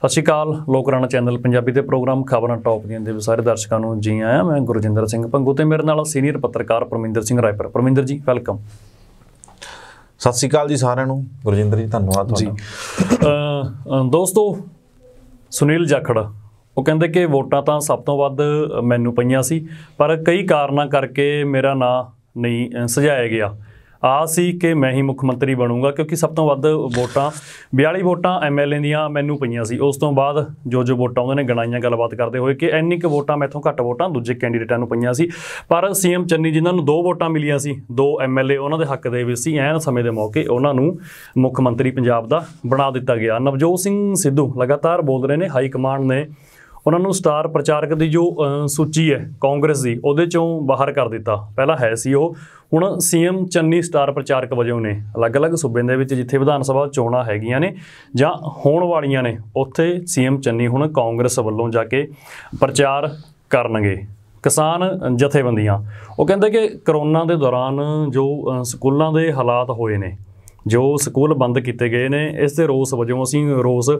ਸਤਿ ਸ਼੍ਰੀ ਅਕਾਲ ਲੋਕ ਰਾਣਾ ਚੈਨਲ ਪੰਜਾਬੀ ਦੇ ਪ੍ਰੋਗਰਾਮ ਖਬਰਾਂ ਟੌਪ ਦੀਆਂ ਦੇ ਸਾਰੇ ਦਰਸ਼ਕਾਂ ਨੂੰ ਜੀ ਆਇਆਂ ਮੈਂ ਗੁਰਜਿੰਦਰ ਸਿੰਘ ਪੰਗੂ ਤੇ ਮੇਰੇ ਨਾਲ ਸੀਨੀਅਰ ਪੱਤਰਕਾਰ ਪਰਮਿੰਦਰ ਸਿੰਘ ਰਾਏਪਰ ਪਰਮਿੰਦਰ ਜੀ ਵੈਲਕਮ ਸਤਿ ਸ਼੍ਰੀ ਅਕਾਲ ਜੀ ਸਾਰਿਆਂ ਨੂੰ ਗੁਰਜਿੰਦਰ ਜੀ ਧੰਨਵਾਦ ਤੁਹਾਡਾ ਜੀ ਦੋਸਤੋ ਸੁਨੀਲ ਜਾਖੜ ਉਹ ਕਹਿੰਦੇ ਕਿ ਵੋਟਾਂ ਤਾਂ ਸਭ ਤੋਂ ਵੱਧ ਮੈਨੂੰ ਪਈਆਂ ਸੀ ਪਰ ਕਈ ਕਾਰਨਾਂ ਕਰਕੇ ਮੇਰਾ ਨਾਂ ਨਹੀਂ ਸਜਾਇਆ ਗਿਆ ਆ ਸੀ ਕਿ ਮੈਂ ਹੀ ਮੁੱਖ ਮੰਤਰੀ ਬਣੂੰਗਾ ਕਿਉਂਕਿ ਸਭ ਤੋਂ ਵੱਧ ਵੋਟਾਂ 42 ਵੋਟਾਂ ਐਮਐਲਏ ਦੀਆਂ ਮੈਨੂੰ ਪਈਆਂ ਸੀ ਉਸ ਤੋਂ ਬਾਅਦ ਜੋ ਜੋ ਵੋਟਾਂ ਉਹਨਾਂ ਨੇ ਗਣਾਈਆਂ ਗੱਲਬਾਤ ਕਰਦੇ ਹੋਏ ਕਿ ਇੰਨੀ ਕੁ ਵੋਟਾਂ ਮੈਥੋਂ ਘੱਟ ਵੋਟਾਂ ਦੂਜੇ ਕੈਂਡੀਡੇਟਾਂ ਨੂੰ ਪਈਆਂ ਸੀ ਪਰ ਸੀਐਮ ਚੰਨੀ ਜਿਨ੍ਹਾਂ ਨੂੰ ਦੋ ਵੋਟਾਂ ਮਿਲੀਆਂ ਸੀ ਦੋ ਐਮਐਲਏ ਉਹਨਾਂ ਦੇ ਹੱਕ ਦੇ ਵਿੱਚ ਸੀ ਐਨ ਸਮੇਂ ਦੇ ਮੌਕੇ ਉਹਨਾਂ ਨੂੰ ਮੁੱਖ ਮੰਤਰੀ ਪੰਜਾਬ ਦਾ ਬਣਾ ਦਿੱਤਾ ਗਿਆ ਨਵਜੋਤ ਸਿੰਘ ਸਿੱਧੂ ਲਗਾਤਾਰ ਬੋਲ ਰਹੇ ਨੇ ਹਾਈ ਕਮਾਂਡ ਨੇ ਉਹਨਾਂ ਨੂੰ ਸਟਾਰ ਪ੍ਰਚਾਰਕ ਦੀ ਜੋ ਸੂਚੀ ਹੈ ਕਾਂਗਰਸ ਦੀ ਉਹਦੇ ਚੋਂ ਬਾਹਰ ਕਰ ਦਿੱਤਾ ਪਹਿਲਾਂ ਹੈ ਸੀ ਉਹ ਹੁਣ ਸੀਐਮ ਚੰਨੀ ਸਟਾਰ ਪ੍ਰਚਾਰਕ ਵਜੋਂ ਨੇ ਅਲੱਗ-ਅਲੱਗ ਸੂਬਿਆਂ ਦੇ ਵਿੱਚ ਜਿੱਥੇ ਵਿਧਾਨ ਸਭਾ ਚੋਣਾਂ ਹੈਗੀਆਂ ਨੇ ਜਾਂ ਹੋਣ ਵਾਲੀਆਂ ਨੇ ਉੱਥੇ ਸੀਐਮ ਚੰਨੀ ਹੁਣ ਕਾਂਗਰਸ ਵੱਲੋਂ ਜਾ ਕੇ ਪ੍ਰਚਾਰ ਕਰਨਗੇ ਕਿਸਾਨ ਜਥੇਬੰਦੀਆਂ ਉਹ ਕਹਿੰਦੇ ਕਿ ਕਰੋਨਾ ਦੇ ਦੌਰਾਨ ਜੋ ਸਕੂਲਾਂ ਦੇ ਹਾਲਾਤ ਹੋਏ ਨੇ ਜੋ ਸਕੂਲ ਬੰਦ ਕੀਤੇ ਗਏ ਨੇ ਇਸ ਦੇ ਰੋਸ ਵਜੋਂ ਅਸੀਂ ਰੋਸ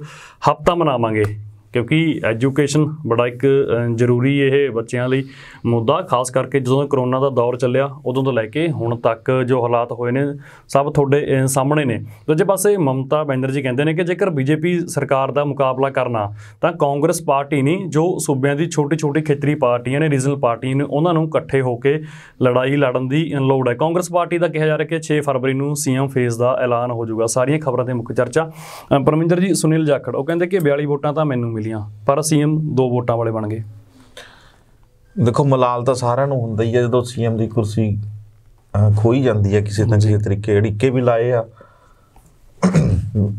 ਹਫਤਾ ਮਨਾਵਾਂਗੇ ਕਿਉਂਕਿ ਐਜੂਕੇਸ਼ਨ ਬੜਾ ਇੱਕ ਜ਼ਰੂਰੀ ਇਹ ਬੱਚਿਆਂ ਲਈ ਮੁੱਦਾ ਖਾਸ ਕਰਕੇ ਜਦੋਂ ਕਰੋਨਾ ਦਾ ਦੌਰ ਚੱਲਿਆ ਉਦੋਂ ਤੋਂ ਲੈ ਕੇ ਹੁਣ ਤੱਕ ਜੋ ਹਾਲਾਤ ਹੋਏ ਨੇ ਸਭ ਤੁਹਾਡੇ ਸਾਹਮਣੇ ਨੇ ਦੂਜੇ ਪਾਸੇ ਮਮਤਾ ਬੈਨਰਜੀ ਕਹਿੰਦੇ ਨੇ ਕਿ ਜੇਕਰ ਬੀਜੇਪੀ ਸਰਕਾਰ ਦਾ ਮੁਕਾਬਲਾ ਕਰਨਾ ਤਾਂ ਕਾਂਗਰਸ ਪਾਰਟੀ ਨਹੀਂ ਜੋ ਸੂਬਿਆਂ ਦੀ ਛੋਟੀ-ਛੋਟੀ ਖੇਤਰੀ ਪਾਰਟੀਆਂ ਨੇ ਰੀਜਨਲ ਪਾਰਟੀ ਨੇ ਉਹਨਾਂ ਨੂੰ ਇਕੱਠੇ ਹੋ ਕੇ ਲੜਾਈ ਲੜਨ ਦੀ ਲੋੜ ਹੈ ਕਾਂਗਰਸ ਪਾਰਟੀ ਦਾ ਕਿਹਾ ਜਾ ਰਿਹਾ ਕਿ 6 ਫਰਵਰੀ ਨੂੰ ਸੀਐਮ ਫੇਸ ਦਾ ਐਲਾਨ ਹੋ ਜਾਊਗਾ ਸਾਰੀਆਂ ਖਬਰਾਂ ਤੇ ਮੁੱਖ ਚਰਚਾ ਪਰਮਿੰਦਰ ਜੀ ਸੁਨੀਲ ਜਾਖੜ ਉਹ ਕਹਿੰਦੇ ਕਿ 42 ਵੋਟਾਂ ਤਾਂ ਮੈਨੂੰ ਮਿਲੀ ਦੀਆਂ ਪਰ ਸੀਐਮ ਦੋ ਵੋਟਾਂ ਵਾਲੇ ਬਣ ਗਏ ਦੇਖੋ ਮਲਾਲ ਤਾਂ ਸਾਰਿਆਂ ਨੂੰ ਹੁੰਦਾ ਹੀ ਹੈ ਜਦੋਂ ਸੀਐਮ ਦੀ ਕੁਰਸੀ ਖੋਈ ਜਾਂਦੀ ਹੈ ਕਿਸੇ ਨਾ ਕਿਸੇ ਤਰੀਕੇ ਕੇ ਵੀ ਲਾਏ ਆ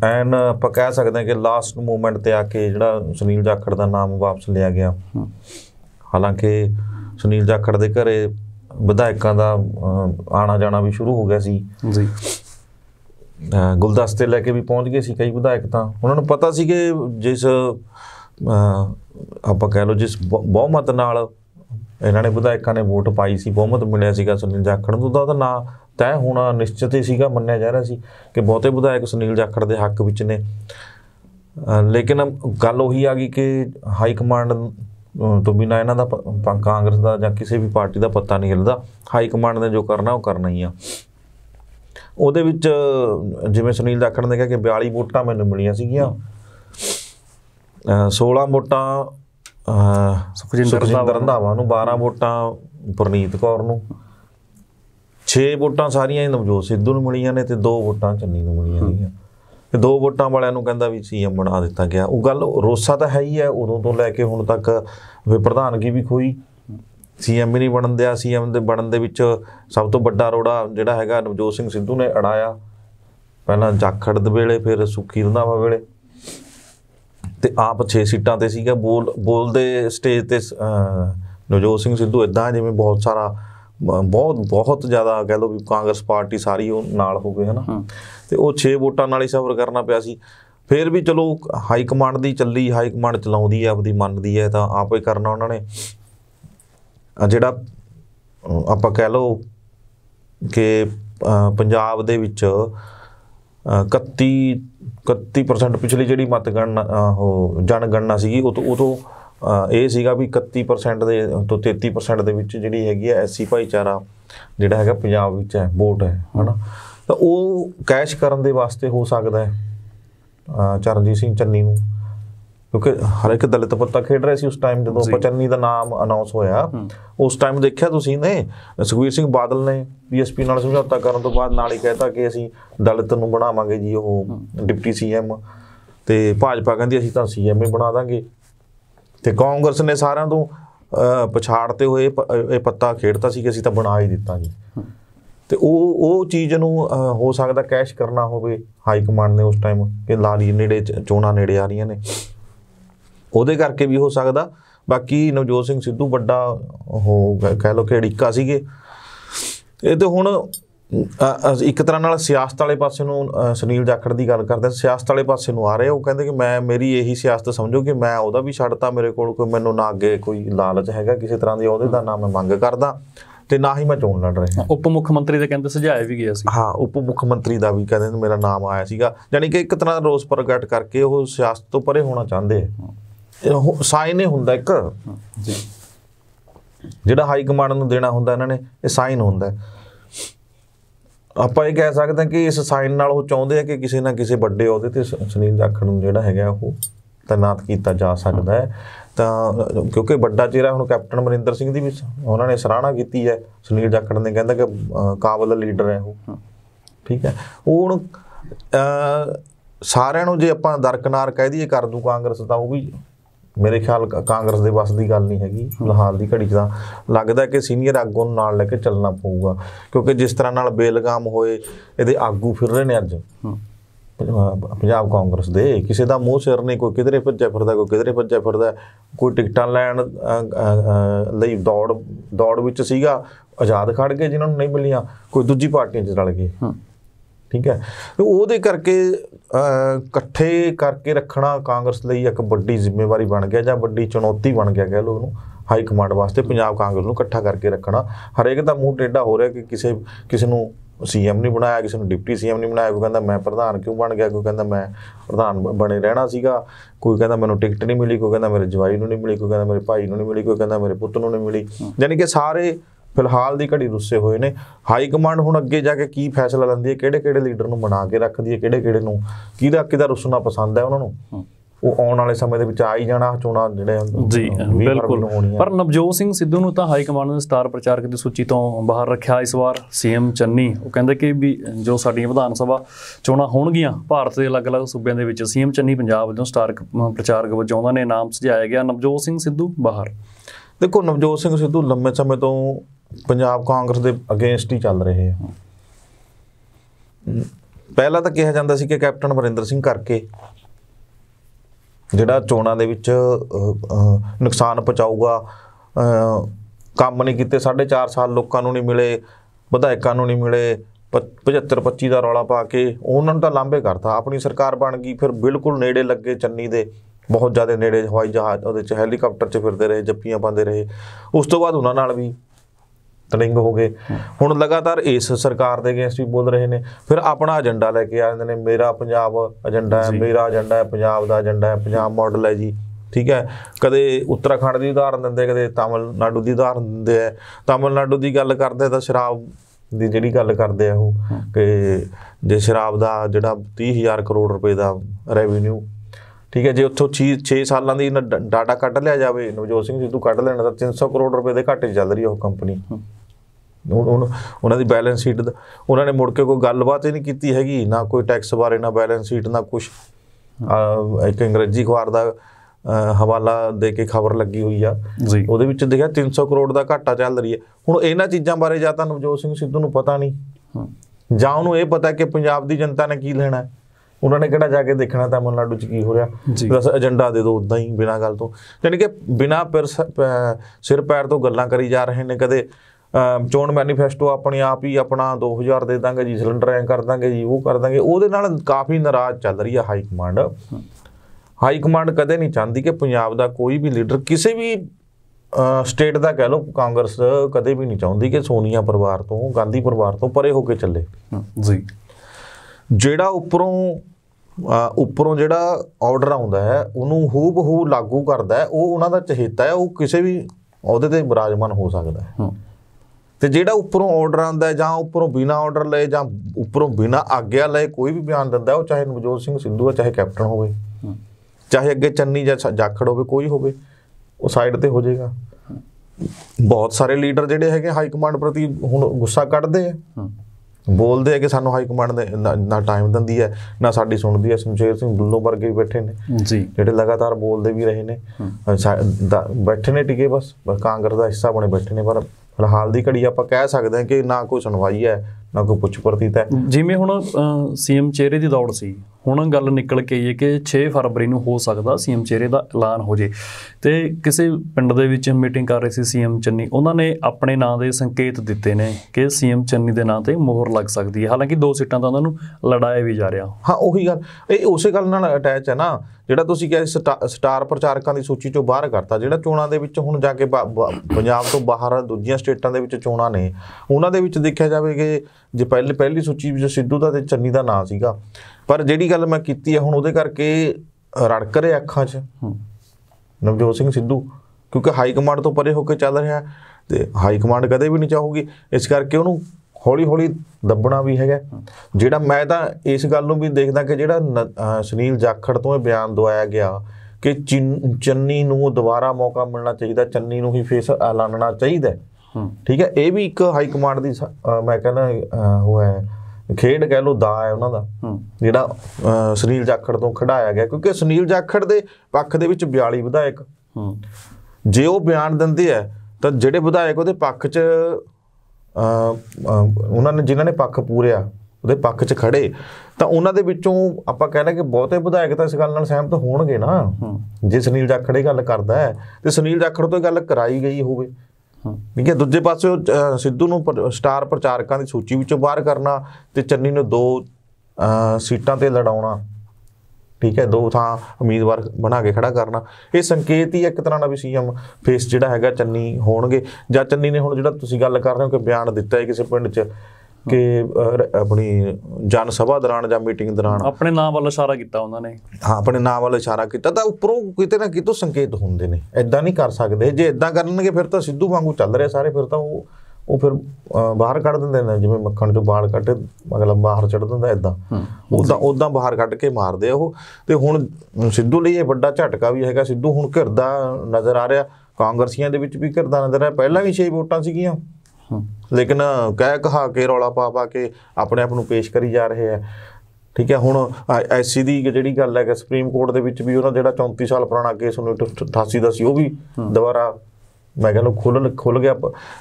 ਐਨ ਆਪਾਂ ਕਹਿ ਸਕਦੇ ਹਾਂ ਕਿ ਲਾਸਟ ਮੂਮੈਂਟ ਤੇ ਆ ਕੇ ਜਿਹੜਾ ਸੁਨੀਲ ਜਾਖੜ ਦਾ ਨਾਮ ਵਾਪਸ ਲਿਆ ਗਿਆ ਹਾਲਾਂਕਿ ਸੁਨੀਲ ਜਾਖੜ ਦੇ ਘਰੇ ਵਿਧਾਇਕਾਂ ਦਾ ਆਣਾ ਜਾਣਾ ਵੀ ਸ਼ੁਰੂ ਹੋ ਗਿਆ ਸੀ ਜੀ ਗੁਲਦਸਤੇ ਲੈ ਕੇ ਵੀ ਪਹੁੰਚ ਗਏ ਸੀ ਕਈ ਵਿਧਾਇਕ ਤਾਂ ਉਹਨਾਂ ਨੂੰ ਪਤਾ ਸੀ ਕਿ ਜਿਸ ਆਪਾਂ ਕਹਿ ਲਓ ਜਿਸ ਬਹੁਮਤ ਨਾਲ ਇਹਨਾਂ ਨੇ ਵਿਧਾਇਕਾਂ ਨੇ ਵੋਟ ਪਾਈ ਸੀ ਬਹੁਮਤ ਮਿਲਿਆ ਸੀਗਾ ਸੁਨੀਲ ਜਾਖੜ ਨੂੰ ਤਾਂ ਨਾਂ ਤੈ ਹੋਣਾ ਨਿਸ਼ਚਿਤ ਹੀ ਸੀਗਾ ਮੰਨਿਆ ਜਾ ਰਿਹਾ ਸੀ ਕਿ ਬਹੁਤੇ ਵਿਧਾਇਕ ਸੁਨੀਲ ਜਾਖੜ ਦੇ ਹੱਕ ਵਿੱਚ ਨੇ ਲੇਕਿਨ ਗੱਲ ਉਹੀ ਆ ਗਈ ਕਿ ਹਾਈ ਕਮਾਂਡ ਤੋਂ ਬਿਨਾ ਇਹਨਾਂ ਦਾ ਕਾਂਗਰਸ ਦਾ ਜਾਂ ਕਿਸੇ ਵੀ ਪਾਰਟੀ ਦਾ ਪਤਾ ਨਹੀਂ ਹਿਲਦਾ ਹਾਈ ਕਮਾਂਡ ਨੇ ਜੋ ਕਰਨਾ ਉਹ ਕਰਨਾ ਹੀ ਆ ਉਹਦੇ ਵਿੱਚ ਜਿਵੇਂ ਸੁਨੀਲ ਜਾਖੜ ਨੇ ਕਿਹਾ ਕਿ 42 ਵੋਟਾਂ ਮੈਨੂੰ ਮਿਲੀਆਂ ਸੀਗੀਆਂ 16 ਵੋਟਾਂ ਸੁਖਜਿੰਦਰ ਰੰਧਾਵਾ ਨੂੰ 12 ਵੋਟਾਂ ਪ੍ਰਨੀਤ ਕੌਰ ਨੂੰ 6 ਵੋਟਾਂ ਸਾਰੀਆਂ ਹੀ ਨਵਜੋਤ ਸਿੱਧੂ ਨੂੰ ਮਿਲੀਆਂ ਨੇ ਤੇ 2 ਵੋਟਾਂ ਚੰਨੀ ਨੂੰ ਮਿਲੀਆਂ ਨੇ ਤੇ 2 ਵੋਟਾਂ ਵਾਲਿਆਂ ਨੂੰ ਕਹਿੰਦਾ ਵੀ ਸੀਐਮ ਬਣਾ ਦਿੱਤਾ ਗਿਆ ਉਹ ਗੱਲ ਰੋਸਾ ਤਾਂ ਹੈ ਹੀ ਹੈ ਉਦੋਂ ਤੋਂ ਲੈ ਕੇ ਹੁਣ ਤੱਕ ਵੀ ਪ੍ਰਧਾਨਗੀ ਵੀ ਖੋਈ ਸੀਐਮ ਵੀ ਨਹੀਂ ਬਣਨ ਦਿਆ ਸੀਐਮ ਦੇ ਬਣਨ ਦੇ ਵਿੱਚ ਸਭ ਤੋਂ ਵੱਡਾ ਰੋੜਾ ਜਿਹੜਾ ਹੈਗਾ ਨਵਜੋਤ ਸਿੰਘ ਸਿੱਧੂ ਨੇ ਅੜਾਇਆ ਪਹਿਲਾਂ ਜਾਖੜ ਦੇ ਵੇਲੇ ਫਿਰ ਸੁਖੀ ਰੰਧਾਵਾ ਵੇਲੇ ਤੇ ਆਪ 6 ਸੀਟਾਂ ਤੇ ਸੀਗਾ ਬੋਲ ਬੋਲਦੇ ਸਟੇਜ ਤੇ ਨਵਜੋਤ ਸਿੰਘ ਸਿੱਧੂ ਇਦਾਂ ਜਿਵੇਂ ਬਹੁਤ ਸਾਰਾ ਬਹੁਤ ਬਹੁਤ ਜ਼ਿਆਦਾ ਕਹਿ ਲੋ ਵੀ ਕਾਂਗਰਸ ਪਾਰਟੀ ਸਾਰੀ ਉਹ ਨਾਲ ਹੋ ਗਏ ਹਨਾ ਤੇ ਉਹ 6 ਵੋਟਾਂ ਨਾਲ ਹੀ ਸਫ਼ਰ ਕਰਨਾ ਪਿਆ ਸੀ ਫਿਰ ਵੀ ਚਲੋ ਹਾਈ ਕਮਾਂਡ ਦੀ ਚੱਲੀ ਹਾਈ ਕਮਾਂਡ ਚਲਾਉਂਦੀ ਹੈ ਆਪਦੀ ਮੰਨਦੀ ਹੈ ਤਾਂ ਆਪੇ ਕਰਨਾ ਉਹਨਾਂ ਨੇ ਜਿਹੜਾ ਆਪਾਂ ਕਹਿ ਲੋ ਕਿ ਪੰਜਾਬ ਦੇ ਵਿੱਚ 31 31% ਪਿਛਲੀ ਜਿਹੜੀ ਮਤਗਣਨਾ ਉਹ ਜਨਗਣਨਾ ਸੀਗੀ ਉਹ ਤੋਂ ਉਹ ਤੋਂ ਇਹ ਸੀਗਾ ਵੀ 31% ਦੇ ਤੋਂ 33% ਦੇ ਵਿੱਚ ਜਿਹੜੀ ਹੈਗੀ ਹੈ ਐਸਸੀ ਭਾਈਚਾਰਾ ਜਿਹੜਾ ਹੈਗਾ ਪੰਜਾਬ ਵਿੱਚ ਹੈ ਵੋਟ ਹੈ ਹਨਾ ਤਾਂ ਉਹ ਕੈਸ਼ ਕਰਨ ਦੇ ਵਾਸਤੇ ਹੋ ਸਕਦਾ ਹੈ ਚਰਨਜੀਤ ਸਿੰਘ ਚੰਨੀ ਨੂੰ ਕਿਉਂਕਿ ਹਰ ਇੱਕ ਦਲਿਤ ਪੱਤਾ ਖੇਡ ਰਿਹਾ ਸੀ ਉਸ ਟਾਈਮ ਜਦੋਂ ਪਚੰਨੀ ਦਾ ਨਾਮ ਅਨਾਉਂਸ ਹੋਇਆ ਉਸ ਟਾਈਮ ਦੇਖਿਆ ਤੁਸੀਂ ਨੇ ਸੁਖਵੀਰ ਸਿੰਘ ਬਾਦਲ ਨੇ ਬੀਐਸਪੀ ਨਾਲ ਸਮਝੌਤਾ ਕਰਨ ਤੋਂ ਬਾਅਦ ਨਾਲ ਹੀ ਕਹਿਤਾ ਕਿ ਅਸੀਂ ਦਲਿਤ ਨੂੰ ਬਣਾਵਾਂਗੇ ਜੀ ਉਹ ਡਿਪਟੀ ਸੀਐਮ ਤੇ ਭਾਜਪਾ ਕਹਿੰਦੀ ਅਸੀਂ ਤਾਂ ਸੀਐਮ ਹੀ ਬਣਾ ਦਾਂਗੇ ਤੇ ਕਾਂਗਰਸ ਨੇ ਸਾਰਿਆਂ ਤੋਂ ਪਛਾੜਤੇ ਹੋਏ ਇਹ ਪੱਤਾ ਖੇਡਤਾ ਸੀ ਕਿ ਅਸੀਂ ਤਾਂ ਬਣਾ ਹੀ ਦਿੱਤਾ ਜੀ ਤੇ ਉਹ ਉਹ ਚੀਜ਼ ਨੂੰ ਹੋ ਸਕਦਾ ਕੈਸ਼ ਕਰਨਾ ਹੋਵੇ ਹਾਈ ਕਮਾਂਡ ਨੇ ਉਸ ਟਾਈਮ ਕਿ ਲਾਲੀ ਨੇੜੇ ਚੋਣਾ ਨੇੜੇ ਆ ਰਹੀਆਂ ਨੇ ਉਹਦੇ ਕਰਕੇ ਵੀ ਹੋ ਸਕਦਾ ਬਾਕੀ ਨਵਜੋਤ ਸਿੰਘ ਸਿੱਧੂ ਵੱਡਾ ਹੋ ਕਹਿ ਲੋ ਕਿ ਅੜਿੱਕਾ ਸੀਗੇ ਇਹ ਤੇ ਹੁਣ ਇੱਕ ਤਰ੍ਹਾਂ ਨਾਲ ਸਿਆਸਤ ਵਾਲੇ ਪਾਸੇ ਨੂੰ ਸੁਨੀਲ ਜਾਖੜ ਦੀ ਗੱਲ ਕਰਦੇ ਸਿਆਸਤ ਵਾਲੇ ਪਾਸੇ ਨੂੰ ਆ ਰਹੇ ਉਹ ਕਹਿੰਦੇ ਕਿ ਮੈਂ ਮੇਰੀ ਇਹੀ ਸਿਆਸਤ ਸਮਝੋ ਕਿ ਮੈਂ ਉਹਦਾ ਵੀ ਛੱਡਤਾ ਮੇਰੇ ਕੋਲ ਕੋਈ ਮੈਨੂੰ ਨਾ ਅੱਗੇ ਕੋਈ ਲਾਲਚ ਹੈਗਾ ਕਿਸੇ ਤਰ੍ਹਾਂ ਦੀ ਉਹਦੇ ਦਾ ਨਾਮ ਮੈਂ ਮੰਗ ਕਰਦਾ ਤੇ ਨਾ ਹੀ ਮੈਂ ਚੋਣ ਲੜ ਰਿਹਾ ਉਪ ਮੁੱਖ ਮੰਤਰੀ ਦੇ ਕਹਿੰਦੇ ਸੁਝਾਇਆ ਵੀ ਗਿਆ ਸੀ ਹਾਂ ਉਪ ਮੁੱਖ ਮੰਤਰੀ ਦਾ ਵੀ ਕਹਿੰਦੇ ਮੇਰਾ ਨਾਮ ਆਇਆ ਸੀਗਾ ਯਾਨੀ ਕਿ ਇੱਕ ਤਰ੍ਹਾਂ ਰੋਸ ਪ੍ਰਗਟ ਕਰਕੇ ਉਹ ਸਿਆਸਤ ਤੋਂ ਪਰੇ ਹੋਣਾ ਚਾਹੁੰਦੇ ਆ ਸਾਈਨ ਹੀ ਹੁੰਦਾ ਇੱਕ ਜੀ ਜਿਹੜਾ ਹਾਈ ਕਮਾਂਡ ਨੂੰ ਦੇਣਾ ਹੁੰਦਾ ਇਹਨਾਂ ਨੇ ਇਹ ਸਾਈਨ ਹੁੰਦਾ ਆਪਾਂ ਇਹ ਕਹਿ ਸਕਦੇ ਹਾਂ ਕਿ ਇਸ ਸਾਈਨ ਨਾਲ ਉਹ ਚਾਹੁੰਦੇ ਆ ਕਿ ਕਿਸੇ ਨਾ ਕਿਸੇ ਵੱਡੇ ਅਹੁਦੇ ਤੇ ਸੁਨੀਲ ਜਾਖੜ ਨੂੰ ਜਿਹੜਾ ਹੈਗਾ ਉਹ ਤਨਾਤ ਕੀਤਾ ਜਾ ਸਕਦਾ ਹੈ ਤਾਂ ਕਿਉਂਕਿ ਵੱਡਾ ਚਿਹਰਾ ਹੁਣ ਕੈਪਟਨ ਮਨਿੰਦਰ ਸਿੰਘ ਦੀ ਵੀ ਉਹਨਾਂ ਨੇ ਸਰਾਹਣਾ ਕੀਤੀ ਹੈ ਸੁਨੀਲ ਜਾਖੜ ਨੇ ਕਹਿੰਦਾ ਕਿ ਕਾਬਲ ਲੀਡਰ ਹੈ ਉਹ ਠੀਕ ਹੈ ਉਹ ਹੁਣ ਸਾਰਿਆਂ ਨੂੰ ਜੇ ਆਪਾਂ ਦਰਕਨਾਰ ਕਹਿ ਦਈਏ ਕਰ ਦੂ ਕਾਂਗਰਸ ਤਾਂ ਉਹ ਵੀ ਮੇਰੇ ਖਿਆਲ ਕਾਂਗਰਸ ਦੇ ਵਸ ਦੀ ਗੱਲ ਨਹੀਂ ਹੈਗੀ ਫਿਲਹਾਲ ਦੀ ਘੜੀ ਦਾ ਤਾਂ ਲੱਗਦਾ ਕਿ ਸੀਨੀਅਰ ਆਗੂ ਨੂੰ ਨਾਲ ਲੈ ਕੇ ਚੱਲਣਾ ਪਊਗਾ ਕਿਉਂਕਿ ਜਿਸ ਤਰ੍ਹਾਂ ਨਾਲ ਬੇਲਗਾਮ ਹੋਏ ਇਹਦੇ ਆਗੂ ਫਿਰ ਰਹੇ ਨੇ ਅੱਜ ਪੰਜਾਬ ਕਾਂਗਰਸ ਦੇ ਕਿਸੇ ਦਾ ਮੂੰਹ ਸਿਰ ਨਹੀਂ ਕੋਈ ਕਿਧਰੇ ਭੱਜਿਆ ਫਿਰਦਾ ਕੋਈ ਕਿਧਰੇ ਭੱਜਿਆ ਫਿਰਦਾ ਕੋਈ ਟਿਕਟਾਂ ਲੈਣ ਲਈ ਦੌੜ ਦੌੜ ਵਿੱਚ ਸੀਗਾ ਆਜ਼ਾਦ ਖੜ ਗਏ ਜਿਨ੍ਹਾਂ ਨੂੰ ਨਹੀਂ ਮਿਲੀਆਂ ਕੋਈ ਦੂਜੀ ਪਾਰਟੀਆਂ 'ਚ ਰਲ ਗਏ ਠੀਕ ਹੈ ਉਹਦੇ ਕਰਕੇ ਇਕੱਠੇ ਕਰਕੇ ਰੱਖਣਾ ਕਾਂਗਰਸ ਲਈ ਇੱਕ ਵੱਡੀ ਜ਼ਿੰਮੇਵਾਰੀ ਬਣ ਗਿਆ ਜਾਂ ਵੱਡੀ ਚੁਣੌਤੀ ਬਣ ਗਿਆ ਕਹਿ ਲੋ ਉਹਨੂੰ ਹਾਈ ਕਮਾਂਡ ਵਾਸਤੇ ਪੰਜਾਬ ਕਾਂਗਰਸ ਨੂੰ ਇਕੱਠਾ ਕਰਕੇ ਰੱਖਣਾ ਹਰੇਕ ਦਾ ਮੂੰਹ ਟੇਡਾ ਹੋ ਰਿਹਾ ਕਿ ਕਿਸੇ ਕਿਸੇ ਨੂੰ ਸੀਐਮ ਨਹੀਂ ਬਣਾਇਆ ਕਿਸੇ ਨੂੰ ਡਿਪਟੀ ਸੀਐਮ ਨਹੀਂ ਬਣਾਇਆ ਕੋਈ ਕਹਿੰਦਾ ਮੈਂ ਪ੍ਰਧਾਨ ਕਿਉਂ ਬਣ ਗਿਆ ਕੋਈ ਕਹਿੰਦਾ ਮੈਂ ਪ੍ਰਧਾਨ ਬਣੇ ਰਹਿਣਾ ਸੀਗਾ ਕੋਈ ਕਹਿੰਦਾ ਮੈਨੂੰ ਟਿਕਟ ਨਹੀਂ ਮਿਲੀ ਕੋਈ ਕਹਿੰਦਾ ਮੇਰੇ ਜਵਾਈ ਨੂੰ ਨਹੀਂ ਮਿਲੀ ਕੋਈ ਕਹਿੰਦਾ ਮੇਰੇ ਭਾਈ ਨੂੰ ਨਹੀਂ ਮਿਲੀ ਕੋਈ ਕਹਿੰਦਾ ਮੇਰੇ ਪੁੱਤ ਨੂੰ ਨਹੀਂ ਮਿਲੀ ਯਾਨੀ ਕਿ ਸਾਰੇ ਫਿਲਹਾਲ ਦੀ ਘੜੀ ਰੁੱਸੇ ਹੋਏ ਨੇ ਹਾਈ ਕਮਾਂਡ ਹੁਣ ਅੱਗੇ ਜਾ ਕੇ ਕੀ ਫੈਸਲਾ ਲੈਂਦੀ ਹੈ ਕਿਹੜੇ ਕਿਹੜੇ ਲੀਡਰ ਨੂੰ ਬਣਾ ਕੇ ਰੱਖਦੀ ਹੈ ਕਿਹੜੇ ਕਿਹੜੇ ਨੂੰ ਕਿਹਦਾ ਕਿਹਦਾ ਰੁੱਸਣਾ ਪਸੰਦ ਹੈ ਉਹਨਾਂ ਨੂੰ ਉਹ ਆਉਣ ਵਾਲੇ ਸਮੇਂ ਦੇ ਵਿੱਚ ਆ ਹੀ ਜਾਣਾ ਚੋਣਾ ਜਿਹੜੇ ਜੀ ਬਿਲਕੁਲ ਪਰ ਨਵਜੋਤ ਸਿੰਘ ਸਿੱਧੂ ਨੂੰ ਤਾਂ ਹਾਈ ਕਮਾਂਡ ਦੇ ਸਟਾਰ ਪ੍ਰਚਾਰਕ ਦੀ ਸੂਚੀ ਤੋਂ ਬਾਹਰ ਰੱਖਿਆ ਇਸ ਵਾਰ ਸੀਐਮ ਚੰਨੀ ਉਹ ਕਹਿੰਦੇ ਕਿ ਵੀ ਜੋ ਸਾਡੀਆਂ ਵਿਧਾਨ ਸਭਾ ਚੋਣਾਂ ਹੋਣਗੀਆਂ ਭਾਰਤ ਦੇ ਅਲੱਗ-ਅਲੱਗ ਸੂਬਿਆਂ ਦੇ ਵਿੱਚ ਸੀਐਮ ਚੰਨੀ ਪੰਜਾਬ ਵੱਲੋਂ ਸਟਾਰ ਪ੍ਰਚਾਰਕ ਵਜੋਂ ਉਹਨਾਂ ਨੇ ਨਾਮ ਸੁਝਾਇਆ ਗਿਆ ਨਵਜੋਤ ਸਿੰਘ ਸਿੱਧੂ ਬਾਹਰ ਦੇਖੋ ਨਵਜੋਤ ਸਿੰਘ ਸਿੱਧੂ ਲੰਮੇ ਸਮੇਂ ਤੋਂ ਪੰਜਾਬ ਕਾਂਗਰਸ ਦੇ ਅਗੇਂਸਟ ਹੀ ਚੱਲ ਰਹੇ ਆ ਪਹਿਲਾਂ ਤਾਂ ਕਿਹਾ ਜਾਂਦਾ ਸੀ ਕਿ ਕੈਪਟਨ ਵਰਿੰਦਰ ਸਿੰਘ ਕਰਕੇ ਜਿਹੜਾ ਚੋਣਾਂ ਦੇ ਵਿੱਚ ਨੁਕਸਾਨ ਪਹੁੰਚਾਊਗਾ ਕੰਮ ਨਹੀਂ ਕੀਤੇ 4.5 ਸਾਲ ਲੋਕਾਂ ਨੂੰ ਨਹੀਂ ਮਿਲੇ ਵਿਧਾਇਕਾਂ ਨੂੰ ਨਹੀਂ ਮਿਲੇ 75 25 ਦਾ ਰੌਲਾ ਪਾ ਕੇ ਉਹਨਾਂ ਨੂੰ ਤਾਂ ਲਾਂਬੇ ਕਰਤਾ ਆਪਣੀ ਸਰਕਾਰ ਬਣ ਗਈ ਫਿਰ ਬਿਲਕੁਲ ਨੇੜੇ ਲੱਗੇ ਚੰਨੀ ਦੇ ਬਹੁਤ ਜ਼ਿਆਦਾ ਨੇੜੇ ਹਵਾਈ ਜਹਾਜ਼ ਉਹਦੇ ਚ ਹੈਲੀਕਾਪਟਰ 'ਚ ਫਿਰਦੇ ਰਹੇ ਜੱਪੀਆਂ ਪਾਉਂਦੇ ਰਹੇ ਉਸ ਤੋਂ ਬਾਅਦ ਉਹਨਾਂ ਨਾਲ ਵੀ ਤਲਿੰਗ ਹੋ ਗਏ ਹੁਣ ਲਗਾਤਾਰ ਇਸ ਸਰਕਾਰ ਦੇ ਅਗੇਂਸਟ ਵੀ ਬੋਲ ਰਹੇ ਨੇ ਫਿਰ ਆਪਣਾ ਏਜੰਡਾ ਲੈ ਕੇ ਆ ਜਾਂਦੇ ਨੇ ਮੇਰਾ ਪੰਜਾਬ ਏਜੰਡਾ ਹੈ ਮੇਰਾ ਏਜੰਡਾ ਹੈ ਪੰਜਾਬ ਦਾ ਏਜੰਡਾ ਹੈ ਪੰਜਾਬ ਮਾਡਲ ਹੈ ਜੀ ਠੀਕ ਹੈ ਕਦੇ ਉੱਤਰਾਖੰਡ ਦੀ ਉਦਾਹਰਨ ਦਿੰਦੇ ਕਦੇ ਤਾਮਿਲਨਾਡੂ ਦੀ ਉਦਾਹਰਨ ਦਿੰਦੇ ਆ ਤਾਮਿਲਨਾਡੂ ਦੀ ਗੱਲ ਕਰਦੇ ਤਾਂ ਸ਼ਰਾਬ ਦੀ ਜਿਹੜੀ ਗੱਲ ਕਰਦੇ ਆ ਉਹ ਕਿ ਜੇ ਸ਼ਰਾਬ ਦਾ ਜਿਹੜਾ 30000 ਕਰੋੜ ਰੁਪਏ ਦਾ ਰੈਵਨਿਊ ਠੀਕ ਹੈ ਜੇ ਉੱਥੋਂ 6 ਸਾਲਾਂ ਦੀ ਡਾਟਾ ਕੱਢ ਲਿਆ ਜਾਵੇ ਨਵਜੋਤ ਸਿੰਘ ਸਿੱਧੂ ਕੱਢ ਲੈਣਾ ਤਾਂ 300 ਕਰੋੜ ਰੁਪਏ ਦੇ ਘਾਟੇ ਚੱਲ ਰਹੀ ਹੈ ਉਹ ਕੰਪਨੀ ਉਹਨਾਂ ਦੀ ਬੈਲੈਂਸ ਸ਼ੀਟ ਉਹਨਾਂ ਨੇ ਮੁੜ ਕੇ ਕੋਈ ਗੱਲਬਾਤ ਹੀ ਨਹੀਂ ਕੀਤੀ ਹੈਗੀ ਨਾ ਕੋਈ ਟੈਕਸ ਬਾਰੇ ਨਾ ਬੈਲੈਂਸ ਸ਼ੀਟ ਨਾ ਕੁਝ ਇੱਕ ਅੰਗਰੇਜ਼ੀ ਖਬਰ ਦਾ ਹਵਾਲਾ ਦੇ ਕੇ ਖਬਰ ਲੱਗੀ ਹੋਈ ਆ ਉਹਦੇ ਵਿੱਚ ਦੇਖਿਆ 300 ਕਰੋੜ ਦਾ ਘਾਟਾ ਚੱਲ ਰਹੀ ਹੈ ਹੁਣ ਇਹਨਾਂ ਚੀਜ਼ਾਂ ਬਾਰੇ ਜਾਂ ਤਾਂ ਨਵਜੋਤ ਸਿੰਘ ਸਿੱਧੂ ਨੂੰ ਪਤਾ ਨਹੀਂ ਜਾਂ ਉਹਨੂੰ ਇਹ ਪਤਾ ਕਿ ਪੰਜਾਬ ਦੀ ਜਨਤਾ ਨੇ ਕੀ ਲੈਣਾ ਉਹਨਾਂ ਨੇ ਕਿਹੜਾ ਜਾ ਕੇ ਦੇਖਣਾ ਤਾਮਿਲਨਾਡੂ ਚ ਕੀ ਹੋ ਰਿਹਾ ਬਸ ਏਜੰਡਾ ਦੇ ਦਿਓ ਉਦਾਂ ਹੀ ਬਿਨਾਂ ਗੱਲ ਤੋਂ ਯਾਨੀ ਕਿ ਬਿਨਾਂ ਸਿਰ ਪੈਰ ਤੋਂ ਗੱਲਾਂ ਕਰੀ ਜਾ ਰਹੇ ਨੇ ਕਦੇ ਚੋਣ ਮੈਨੀਫੈਸਟੋ ਆਪਣੇ ਆਪ ਹੀ ਆਪਣਾ 2000 ਦੇ ਦਾਂਗੇ ਜੀ ਸਿਲੰਡਰ ਐ ਕਰ ਦਾਂਗੇ ਜੀ ਉਹ ਕਰ ਦਾਂਗੇ ਉਹਦੇ ਨਾਲ ਕਾਫੀ ਨਾਰਾਜ਼ ਚੱਲ ਰਹੀ ਆ ਹਾਈ ਕਮਾਂਡ ਹਾਈ ਕਮਾਂਡ ਕਦੇ ਨਹੀਂ ਚਾਹੁੰਦੀ ਕਿ ਪੰਜਾਬ ਦਾ ਕੋਈ ਵੀ ਲੀਡਰ ਕਿਸੇ ਵੀ ਸਟੇਟ ਦਾ ਕਹਿ ਲਓ ਕਾਂਗਰਸ ਕਦੇ ਵੀ ਨਹੀਂ ਚਾਹੁੰਦੀ ਕਿ ਸੋਨੀਆ ਪਰਿਵਾਰ ਤੋਂ ਗਾਂਧੀ ਪਰਿਵਾਰ ਤੋਂ ਪਰੇ ਹੋ ਕੇ ਚੱਲੇ ਜੀ ਜਿਹੜਾ ਉੱਪਰੋਂ ਉੱਪਰੋਂ ਜਿਹੜਾ ਆਰਡਰ ਆਉਂਦਾ ਹੈ ਉਹਨੂੰ ਹੂਬ ਹੂ ਲਾਗੂ ਕਰਦਾ ਹੈ ਉਹ ਉਹਨਾਂ ਦਾ ਚਹੇਤਾ ਹੈ ਉਹ ਕਿਸੇ ਵੀ ਅਹੁਦੇ ਤੇ ਬਰਾਜਮਾਨ ਹੋ ਸਕਦਾ ਹੈ ਤੇ ਜਿਹੜਾ ਉੱਪਰੋਂ ਆਰਡਰ ਆਂਦਾ ਜਾਂ ਉੱਪਰੋਂ ਬਿਨਾ ਆਰਡਰ ਲਏ ਜਾਂ ਉੱਪਰੋਂ ਬਿਨਾ ਆਗਿਆ ਲਏ ਕੋਈ ਵੀ ਬਿਆਨ ਦਿੰਦਾ ਉਹ ਚਾਹੇ ਨਵਜੋਤ ਸਿੰਘ ਸਿੱਧੂ ਆ ਚਾਹੇ ਕੈਪਟਨ ਹੋਵੇ ਚਾਹੇ ਅੱਗੇ ਚੰਨੀ ਜਾਂ ਜਾਖੜ ਹੋਵੇ ਕੋਈ ਹੋਵੇ ਉਹ ਸਾਈਡ ਤੇ ਹੋ ਜਾਏਗਾ ਬਹੁਤ ਸਾਰੇ ਲੀਡਰ ਜਿਹੜੇ ਹੈਗੇ ਹਾਈ ਕਮਾਂਡ ਪ੍ਰਤੀ ਹੁਣ ਗੁੱਸਾ ਕੱਢਦੇ ਆ ਬੋਲਦੇ ਆ ਕਿ ਸਾਨੂੰ ਹਾਈ ਕਮਾਂਡ ਦੇ ਨਾ ਟਾਈਮ ਦਿੰਦੀ ਹੈ ਨਾ ਸਾਡੀ ਸੁਣਦੀ ਹੈ ਸਮਸ਼ੇਰ ਸਿੰਘ ਬੁੱਲੋ ਵਰਗੇ ਬੈਠੇ ਨੇ ਜੀ ਜਿਹੜੇ ਲਗਾਤਾਰ ਬੋਲਦੇ ਵੀ ਰਹੇ ਨੇ ਬੈਠੇ ਨੇ ਟਿਕੇ ਬਸ ਕਾਂਗਰਸ ਦਾ ਹਿੱਸਾ ਬਣੇ ਬੈਠੇ ਨੇ ਪਰ ਫਿਲਹਾਲ ਹਾਲ ਦੀ ਘੜੀ ਆਪਾਂ ਕਹਿ ਸਕਦੇ ਹਾਂ ਕਿ ਨਾ ਕੋਈ ਸੁਣਵਾਈ ਹੈ ਨਾ ਕੋਈ ਪੁੱਛ ਪ੍ਰਤੀਤ ਹੈ ਜਿਵੇਂ ਹੁਣ ਸੀਐਮ ਚਿਹਰੇ ਦੀ ਦੌੜ ਸੀ ਹੁਣ ਗੱਲ ਨਿਕਲ ਕੇ ਇਹ ਕਿ 6 ਫਰਵਰੀ ਨੂੰ ਹੋ ਸਕਦਾ ਸੀਐਮ ਚਿਹਰੇ ਦਾ ਐਲਾਨ ਹੋ ਜੇ ਤੇ ਕਿਸੇ ਪਿੰਡ ਦੇ ਵਿੱਚ ਮੀਟਿੰਗ ਕਰ ਰਹੇ ਸੀ ਸੀਐਮ ਚੰਨੀ ਉਹਨਾਂ ਨੇ ਆਪਣੇ ਨਾਂ ਦੇ ਸੰਕੇਤ ਦਿੱਤੇ ਨੇ ਕਿ ਸੀਐਮ ਚੰਨੀ ਦੇ ਨਾਂ ਤੇ ਮੋਹਰ ਲੱਗ ਸਕਦੀ ਹੈ ਹਾਲਾਂਕਿ ਦੋ ਸੀਟਾਂ ਤਾਂ ਉਹਨਾਂ ਨੂੰ ਲੜਾਇਆ ਵੀ ਜਾ ਰਿਹਾ ਹਾਂ ਉਹੀ ਗੱਲ ਇਹ ਉਸੇ ਗੱਲ ਨਾਲ ਅਟੈਚ ਹੈ ਨਾ ਜਿਹੜਾ ਤੁਸੀਂ ਕਿਹਾ ਸਟਾਰ ਪ੍ਰਚਾਰਕਾਂ ਦੀ ਸੂਚੀ ਚੋਂ ਬਾਹਰ ਕਰਤਾ ਜਿਹੜਾ ਚੋਣਾਂ ਦੇ ਵਿੱਚ ਹੁਣ ਜਾ ਕੇ ਪੰਜਾਬ ਤੋਂ ਬਾਹਰ ਦੂਜੀਆਂ ਸਟੇਟਾਂ ਦੇ ਵਿੱਚ ਚੋਣਾਂ ਨੇ ਉਹਨਾਂ ਦੇ ਵਿੱਚ ਦੇਖਿਆ ਜਾਵੇ ਕਿ ਜੇ ਪਹਿਲੀ ਪਹਿਲੀ ਸੂਚੀ ਵਿੱਚ ਸਿੱਧੂ ਦਾ ਤੇ ਚੰਨੀ ਦਾ ਨਾਂ ਸੀਗਾ ਪਰ ਜਿਹੜੀ ਗੱਲ ਮੈਂ ਕੀਤੀ ਹੈ ਹੁਣ ਉਹਦੇ ਕਰਕੇ ਰੜਕ ਰਿਹਾ ਅੱਖਾਂ 'ਚ ਨਵਜੋਤ ਸਿੰਘ ਸਿੱਧੂ ਕਿਉਂਕਿ ਹਾਈ ਕਮਾਂਡ ਤੋਂ ਪਰੇ ਹੋ ਕੇ ਚੱਲ ਰਿਹਾ ਤੇ ਹਾਈ ਕਮਾਂਡ ਕਦੇ ਵੀ ਨਹੀਂ ਚਾਹੂਗੀ ਇਸ ਕਰਕੇ ਉਹਨੂੰ ਹੌਲੀ ਹੌਲੀ ਦੱਬਣਾ ਵੀ ਹੈਗਾ ਜਿਹੜਾ ਮੈਂ ਤਾਂ ਇਸ ਗੱਲ ਨੂੰ ਵੀ ਦੇਖਦਾ ਕਿ ਜਿਹੜਾ ਸੁਨੀਲ ਜਾਖੜ ਤੋਂ ਇਹ ਬਿਆਨ ਦਵਾਇਆ ਗਿਆ ਕਿ ਚੰਨੀ ਨੂੰ ਦੁਬਾਰਾ ਮੌਕਾ ਮਿਲਣਾ ਚਾਹੀਦਾ ਚੰਨੀ ਨੂੰ ਹੀ ਫੇਸ ਐਲਾਨਣਾ ਚਾਹੀਦਾ ਠੀਕ ਹੈ ਇਹ ਵੀ ਇੱਕ ਹਾਈ ਕਮਾਂਡ ਦੀ ਮੈਂ ਕਹਿੰਦਾ ਹੋਇਆ ਹੈ ਖੇਡ ਕਹਿ ਲੋ ਦਾ ਹੈ ਉਹਨਾਂ ਦਾ ਜਿਹੜਾ ਸੁਨੀਲ ਜਾਖੜ ਤੋਂ ਖੜਾਇਆ ਗਿਆ ਕਿਉਂਕਿ ਸੁਨੀਲ ਜਾਖੜ ਦੇ ਪੱਖ ਦੇ ਵਿੱਚ 42 ਵਿਧਾਇਕ ਜੇ ਉਹ ਬਿਆਨ ਦਿੰਦੇ ਆ ਤਾਂ ਜਿਹੜੇ ਵਿਧਾਇਕ ਉਹਦੇ ਪੱਖ 'ਚ ਉਹਨਾਂ ਨੇ ਜਿਨ੍ਹਾਂ ਨੇ ਪੱਖ ਪੂਰਿਆ ਉਹਦੇ ਪੱਖ 'ਚ ਖੜੇ ਤਾਂ ਉਹਨਾਂ ਦੇ ਵਿੱਚੋਂ ਆਪਾਂ ਕਹਿੰਦੇ ਕਿ ਬਹੁਤੇ ਵਿਧਾਇਕ ਤਾਂ ਇਸ ਗੱਲ ਨਾਲ ਸਹਿਮਤ ਹੋਣਗੇ ਨਾ ਜੇ ਸੁਨੀਲ ਇਹ ਗੱਲ ਕਰਦਾ ਹੈ ਤੇ ਸੁਨੀਲ ਜਾਖੜ ਤੋਂ ਗੱਲ ਕਰਾਈ ਗਈ ਹੋਵੇ ਠੀਕ ਕਿ ਦੂਜੇ ਪਾਸੇ ਸਿੱਧੂ ਨੂੰ ਸਟਾਰ ਪ੍ਰਚਾਰਕਾਂ ਦੀ ਸੂਚੀ ਵਿੱਚੋਂ ਬਾਹਰ ਕਰਨਾ ਤੇ ਚੰਨੀ ਨੂੰ ਦੋ ਸੀਟਾਂ ਤੇ ਲੜਾਉਣਾ ਠੀਕ ਹੈ ਦੋ ਥਾਂ ਉਮੀਦਵਾਰ ਬਣਾ ਕੇ ਖੜਾ ਕਰਨਾ ਇਹ ਸੰਕੇਤ ਹੀ ਇੱਕ ਤਰ੍ਹਾਂ ਦਾ ਵੀ ਸੀਐਮ ਫੇਸ ਜਿਹੜਾ ਹੈਗਾ ਚੰਨੀ ਹੋਣਗੇ ਜਾਂ ਚੰਨੀ ਨੇ ਹੁਣ ਜਿਹੜਾ ਤੁਸੀਂ ਗੱਲ ਕਰ ਰਹੇ ਹੋ ਕਿ ਬਿਆਨ ਦਿੱਤਾ ਹੈ ਕਿਸੇ ਪਿੰਡ 'ਚ ਕਿ ਆਪਣੀ ਜਨ ਸਭਾ ਦੌਰਾਨ ਜਾਂ ਮੀਟਿੰਗ ਦੌਰਾਨ ਆਪਣੇ ਨਾਮ ਵੱਲ ਇਸ਼ਾਰਾ ਕੀਤਾ ਉਹਨਾਂ ਨੇ ਹਾਂ ਆਪਣੇ ਨਾਮ ਵੱਲ ਇਸ਼ਾਰਾ ਕੀਤਾ ਤਾਂ ਉੱਪਰੋਂ ਕਿਤੇ ਨਾ ਕਿਤੋਂ ਸੰਕੇਤ ਹੁੰਦੇ ਨੇ ਐਦਾਂ ਨਹੀਂ ਕਰ ਸਕਦੇ ਜੇ ਐਦਾਂ ਕਰਨਗੇ ਫਿਰ ਤਾਂ ਸਿੱਧੂ ਵਾਂਗੂ ਚੱਲ ਰਿਹਾ ਸਾਰੇ ਫਿਰ ਤਾਂ ਉਹ ਉਹ ਫਿਰ ਬਾਹਰ ਕੱਢ ਦਿੰਦੇ ਨੇ ਜਿਵੇਂ ਮੱਖਣ ਚੋਂ ਬਾਲ ਕੱਟ ਮਗਲਾ ਬਾਹਰ ਛੱਡ ਦਿੰਦਾ ਇਦਾਂ ਉਦਾਂ ਉਦਾਂ ਬਾਹਰ ਕੱਢ ਕੇ ਮਾਰਦੇ ਆ ਉਹ ਤੇ ਹੁਣ ਸਿੱਧੂ ਲਈ ਇਹ ਵੱਡਾ ਝਟਕਾ ਵੀ ਹੈਗਾ ਸਿੱਧੂ ਹੁਣ ਘਿਰਦਾ ਨਜ਼ਰ ਆ ਰਿਹਾ ਕਾਂਗਰਸੀਆਂ ਦੇ ਵਿੱਚ ਵੀ ਘਿਰਦਾ ਨਜ਼ਰ ਆ ਪਹਿਲਾਂ ਵੀ 6 ਵੋਟਾਂ ਸੀਗੀਆਂ ਲੇਕਿਨ ਕਹਿ ਕਹਾ ਕੇ ਰੌਲਾ ਪਾ ਪਾ ਕੇ ਆਪਣੇ ਆਪ ਨੂੰ ਪੇਸ਼ ਕਰੀ ਜਾ ਰਹੇ ਆ ਠੀਕ ਹੈ ਹੁਣ ਐਸਸੀ ਦੀ ਜਿਹੜੀ ਗੱਲ ਹੈ ਕਿ ਸੁਪਰੀਮ ਕੋਰਟ ਦੇ ਵਿੱਚ ਵੀ ਉਹਨਾਂ ਜਿਹੜਾ 34 ਸਾਲ ਪੁਰਾਣਾ ਕੇਸ 88 ਦਾ ਸੀ ਉਹ ਵੀ ਦੁਬਾਰਾ ਮੈਂ ਕਹਿੰਦਾ ਖੁੱਲ ਖੁੱਲ ਗਿਆ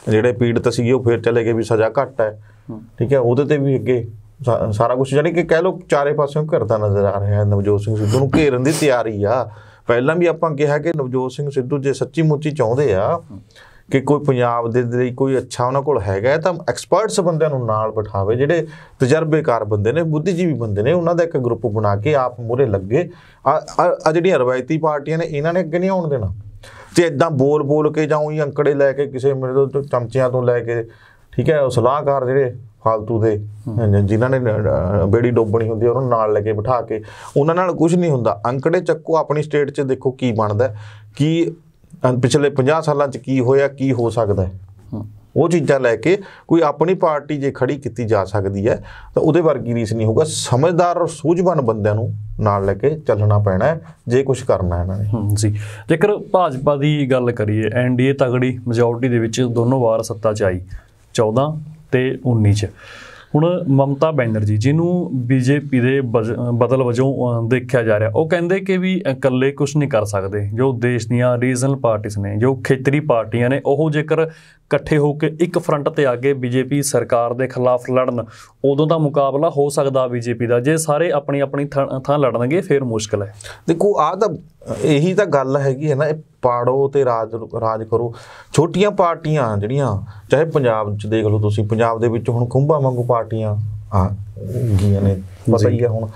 ਜਿਹੜੇ ਪੀੜਤ ਸੀਗੇ ਉਹ ਫੇਰ ਚਲੇ ਗਏ ਵੀ ਸਜ਼ਾ ਘੱਟ ਹੈ ਠੀਕ ਹੈ ਉਹਦੇ ਤੇ ਵੀ ਅੱਗੇ ਸਾਰਾ ਕੁਝ ਜਾਨੀ ਕਿ ਕਹਿ ਲੋ ਚਾਰੇ ਪਾਸਿਓਂ ਕਰਦਾ ਨਜ਼ਰ ਆ ਰਿਹਾ ਹੈ ਨਵਜੋਤ ਸਿੰਘ ਸਿੱਧੂ ਨੂੰ ਘੇਰਨ ਦੀ ਤਿਆਰੀ ਆ ਪਹਿਲਾਂ ਵੀ ਆਪਾਂ ਕਿਹਾ ਕਿ ਨਵਜੋਤ ਸਿੰਘ ਸਿੱਧੂ ਜੇ ਸੱਚੀ ਮੁੱਚੀ ਚਾਹੁੰਦੇ ਆ ਕਿ ਕੋਈ ਪੰਜਾਬ ਦੇ ਲਈ ਕੋਈ ਅੱਛਾ ਉਹਨਾਂ ਕੋਲ ਹੈਗਾ ਤਾਂ ਐਕਸਪਰਟਸ ਬੰਦਿਆਂ ਨੂੰ ਨਾਲ ਬਿਠਾਵੇ ਜਿਹੜੇ ਤਜਰਬੇਕਾਰ ਬੰਦੇ ਨੇ ਬੁੱਧੀਜੀਵੀ ਬੰਦੇ ਨੇ ਉਹਨਾਂ ਦਾ ਇੱਕ ਗਰੁੱਪ ਬਣਾ ਕੇ ਆਪ ਮੂਰੇ ਲੱਗੇ ਆ ਜਿਹੜੀਆਂ ਰਵਾਇਤੀ ਪਾਰਟੀਆਂ ਨੇ ਇਹਨਾਂ ਨੇ ਅੱਗੇ ਨਹੀਂ ਆਉਣ ਦੇਣਾ ਤੇ ਇਦਾਂ ਬੋਲ ਬੋਲ ਕੇ ਜਾਂ ਉਹੀ ਅੰਕੜੇ ਲੈ ਕੇ ਕਿਸੇ ਮੇਰੇ ਤੋਂ ਚਮਚਿਆਂ ਤੋਂ ਲੈ ਕੇ ਠੀਕ ਹੈ ਉਹ ਸਲਾਹਕਾਰ ਜਿਹੜੇ ਫਾਲਤੂ ਦੇ ਜਿਨ੍ਹਾਂ ਨੇ ਬੇੜੀ ਡੋਬਣੀ ਹੁੰਦੀ ਉਹਨਾਂ ਨਾਲ ਲੈ ਕੇ ਬਿਠਾ ਕੇ ਉਹਨਾਂ ਨਾਲ ਕੁਝ ਨਹੀਂ ਹੁੰਦਾ ਅੰਕੜੇ ਚੱਕੋ ਆਪਣੀ ਸਟੇਟ 'ਚ ਦੇਖੋ ਕੀ ਬਣਦਾ ਕੀ ਪਿਛਲੇ 50 ਸਾਲਾਂ 'ਚ ਕੀ ਹੋਇਆ ਕੀ ਹੋ ਸਕਦਾ ਹੈ ਉਹ ਚੀਜ਼ਾਂ ਲੈ ਕੇ ਕੋਈ ਆਪਣੀ ਪਾਰਟੀ ਜੇ ਖੜੀ ਕੀਤੀ ਜਾ ਸਕਦੀ ਹੈ ਤਾਂ ਉਹਦੇ ਵਰਗੀ ਰੀਸ ਨਹੀਂ ਹੋਊਗਾ ਸਮਝਦਾਰ ਔਰ ਸੂਝਵਾਨ ਬੰਦਿਆਂ ਨੂੰ ਨਾਲ ਲੈ ਕੇ ਚੱਲਣਾ ਪੈਣਾ ਜੇ ਕੁਝ ਕਰਨਾ ਇਹਨਾਂ ਨੇ ਜੀ ਜੇਕਰ ਭਾਜਪਾ ਦੀ ਗੱਲ ਕਰੀਏ ਐਨਡੀਏ ਤਗੜੀ ਮੈਜੋਰਟੀ ਦੇ ਵਿੱਚ ਦੋਨੋਂ ਵਾਰ ਸੱਤਾ 'ਚ ਆਈ 14 ਤੇ 19 'ਚ ਹੁਣ ਮਮਤਾ ਬੈਨਰਜੀ ਜਿਹਨੂੰ ਬੀਜੇਪੀ ਦੇ ਬਦਲ ਵਜੋਂ ਦੇਖਿਆ ਜਾ ਰਿਹਾ ਉਹ ਕਹਿੰਦੇ ਕਿ ਵੀ ਇਕੱਲੇ ਕੁਝ ਨਹੀਂ ਕਰ ਸਕਦੇ ਜੋ ਦੇਸ਼ ਦੀਆਂ ਰੀਜਨਲ ਪਾਰਟੀਆਂ ਨੇ ਜੋ ਖੇਤਰੀ ਪਾਰਟੀਆਂ ਨੇ ਉਹ ਜੇਕਰ ਇਕੱਠੇ ਹੋ ਕੇ ਇੱਕ ਫਰੰਟ ਤੇ ਆ ਕੇ ਬੀਜੇਪੀ ਸਰਕਾਰ ਦੇ ਖਿਲਾਫ ਲੜਨ ਉਦੋਂ ਦਾ ਮੁਕਾਬਲਾ ਹੋ ਸਕਦਾ ਬੀਜੇਪੀ ਦਾ ਜੇ ਸਾਰੇ ਆਪਣੀ ਆਪਣੀ ਥਾਂ ਲੜਨਗੇ ਫੇਰ ਮੁਸ਼ਕਲ ਹੈ ਦੇਖੋ ਆ ਤਾਂ ਇਹੀ ਤਾਂ ਗੱਲ ਹੈਗੀ ਹੈ ਨਾ ਇਹ ਪਾੜੋ ਤੇ ਰਾਜ ਰਾਜ ਕਰੋ ਛੋਟੀਆਂ ਪਾਰਟੀਆਂ ਜਿਹੜੀਆਂ ਚਾਹੇ ਪੰਜਾਬ 'ਚ ਦੇਖ ਲਓ ਤੁਸੀਂ ਪੰਜਾਬ ਦੇ ਵਿੱਚ ਹੁਣ ਖੁੰਭਾ ਵਾਂਗੂ ਪਾਰਟੀਆਂ ਆ ਗਈਆਂ ਨੇ ਪਤਾ ਹੀ ਆ ਹੁਣ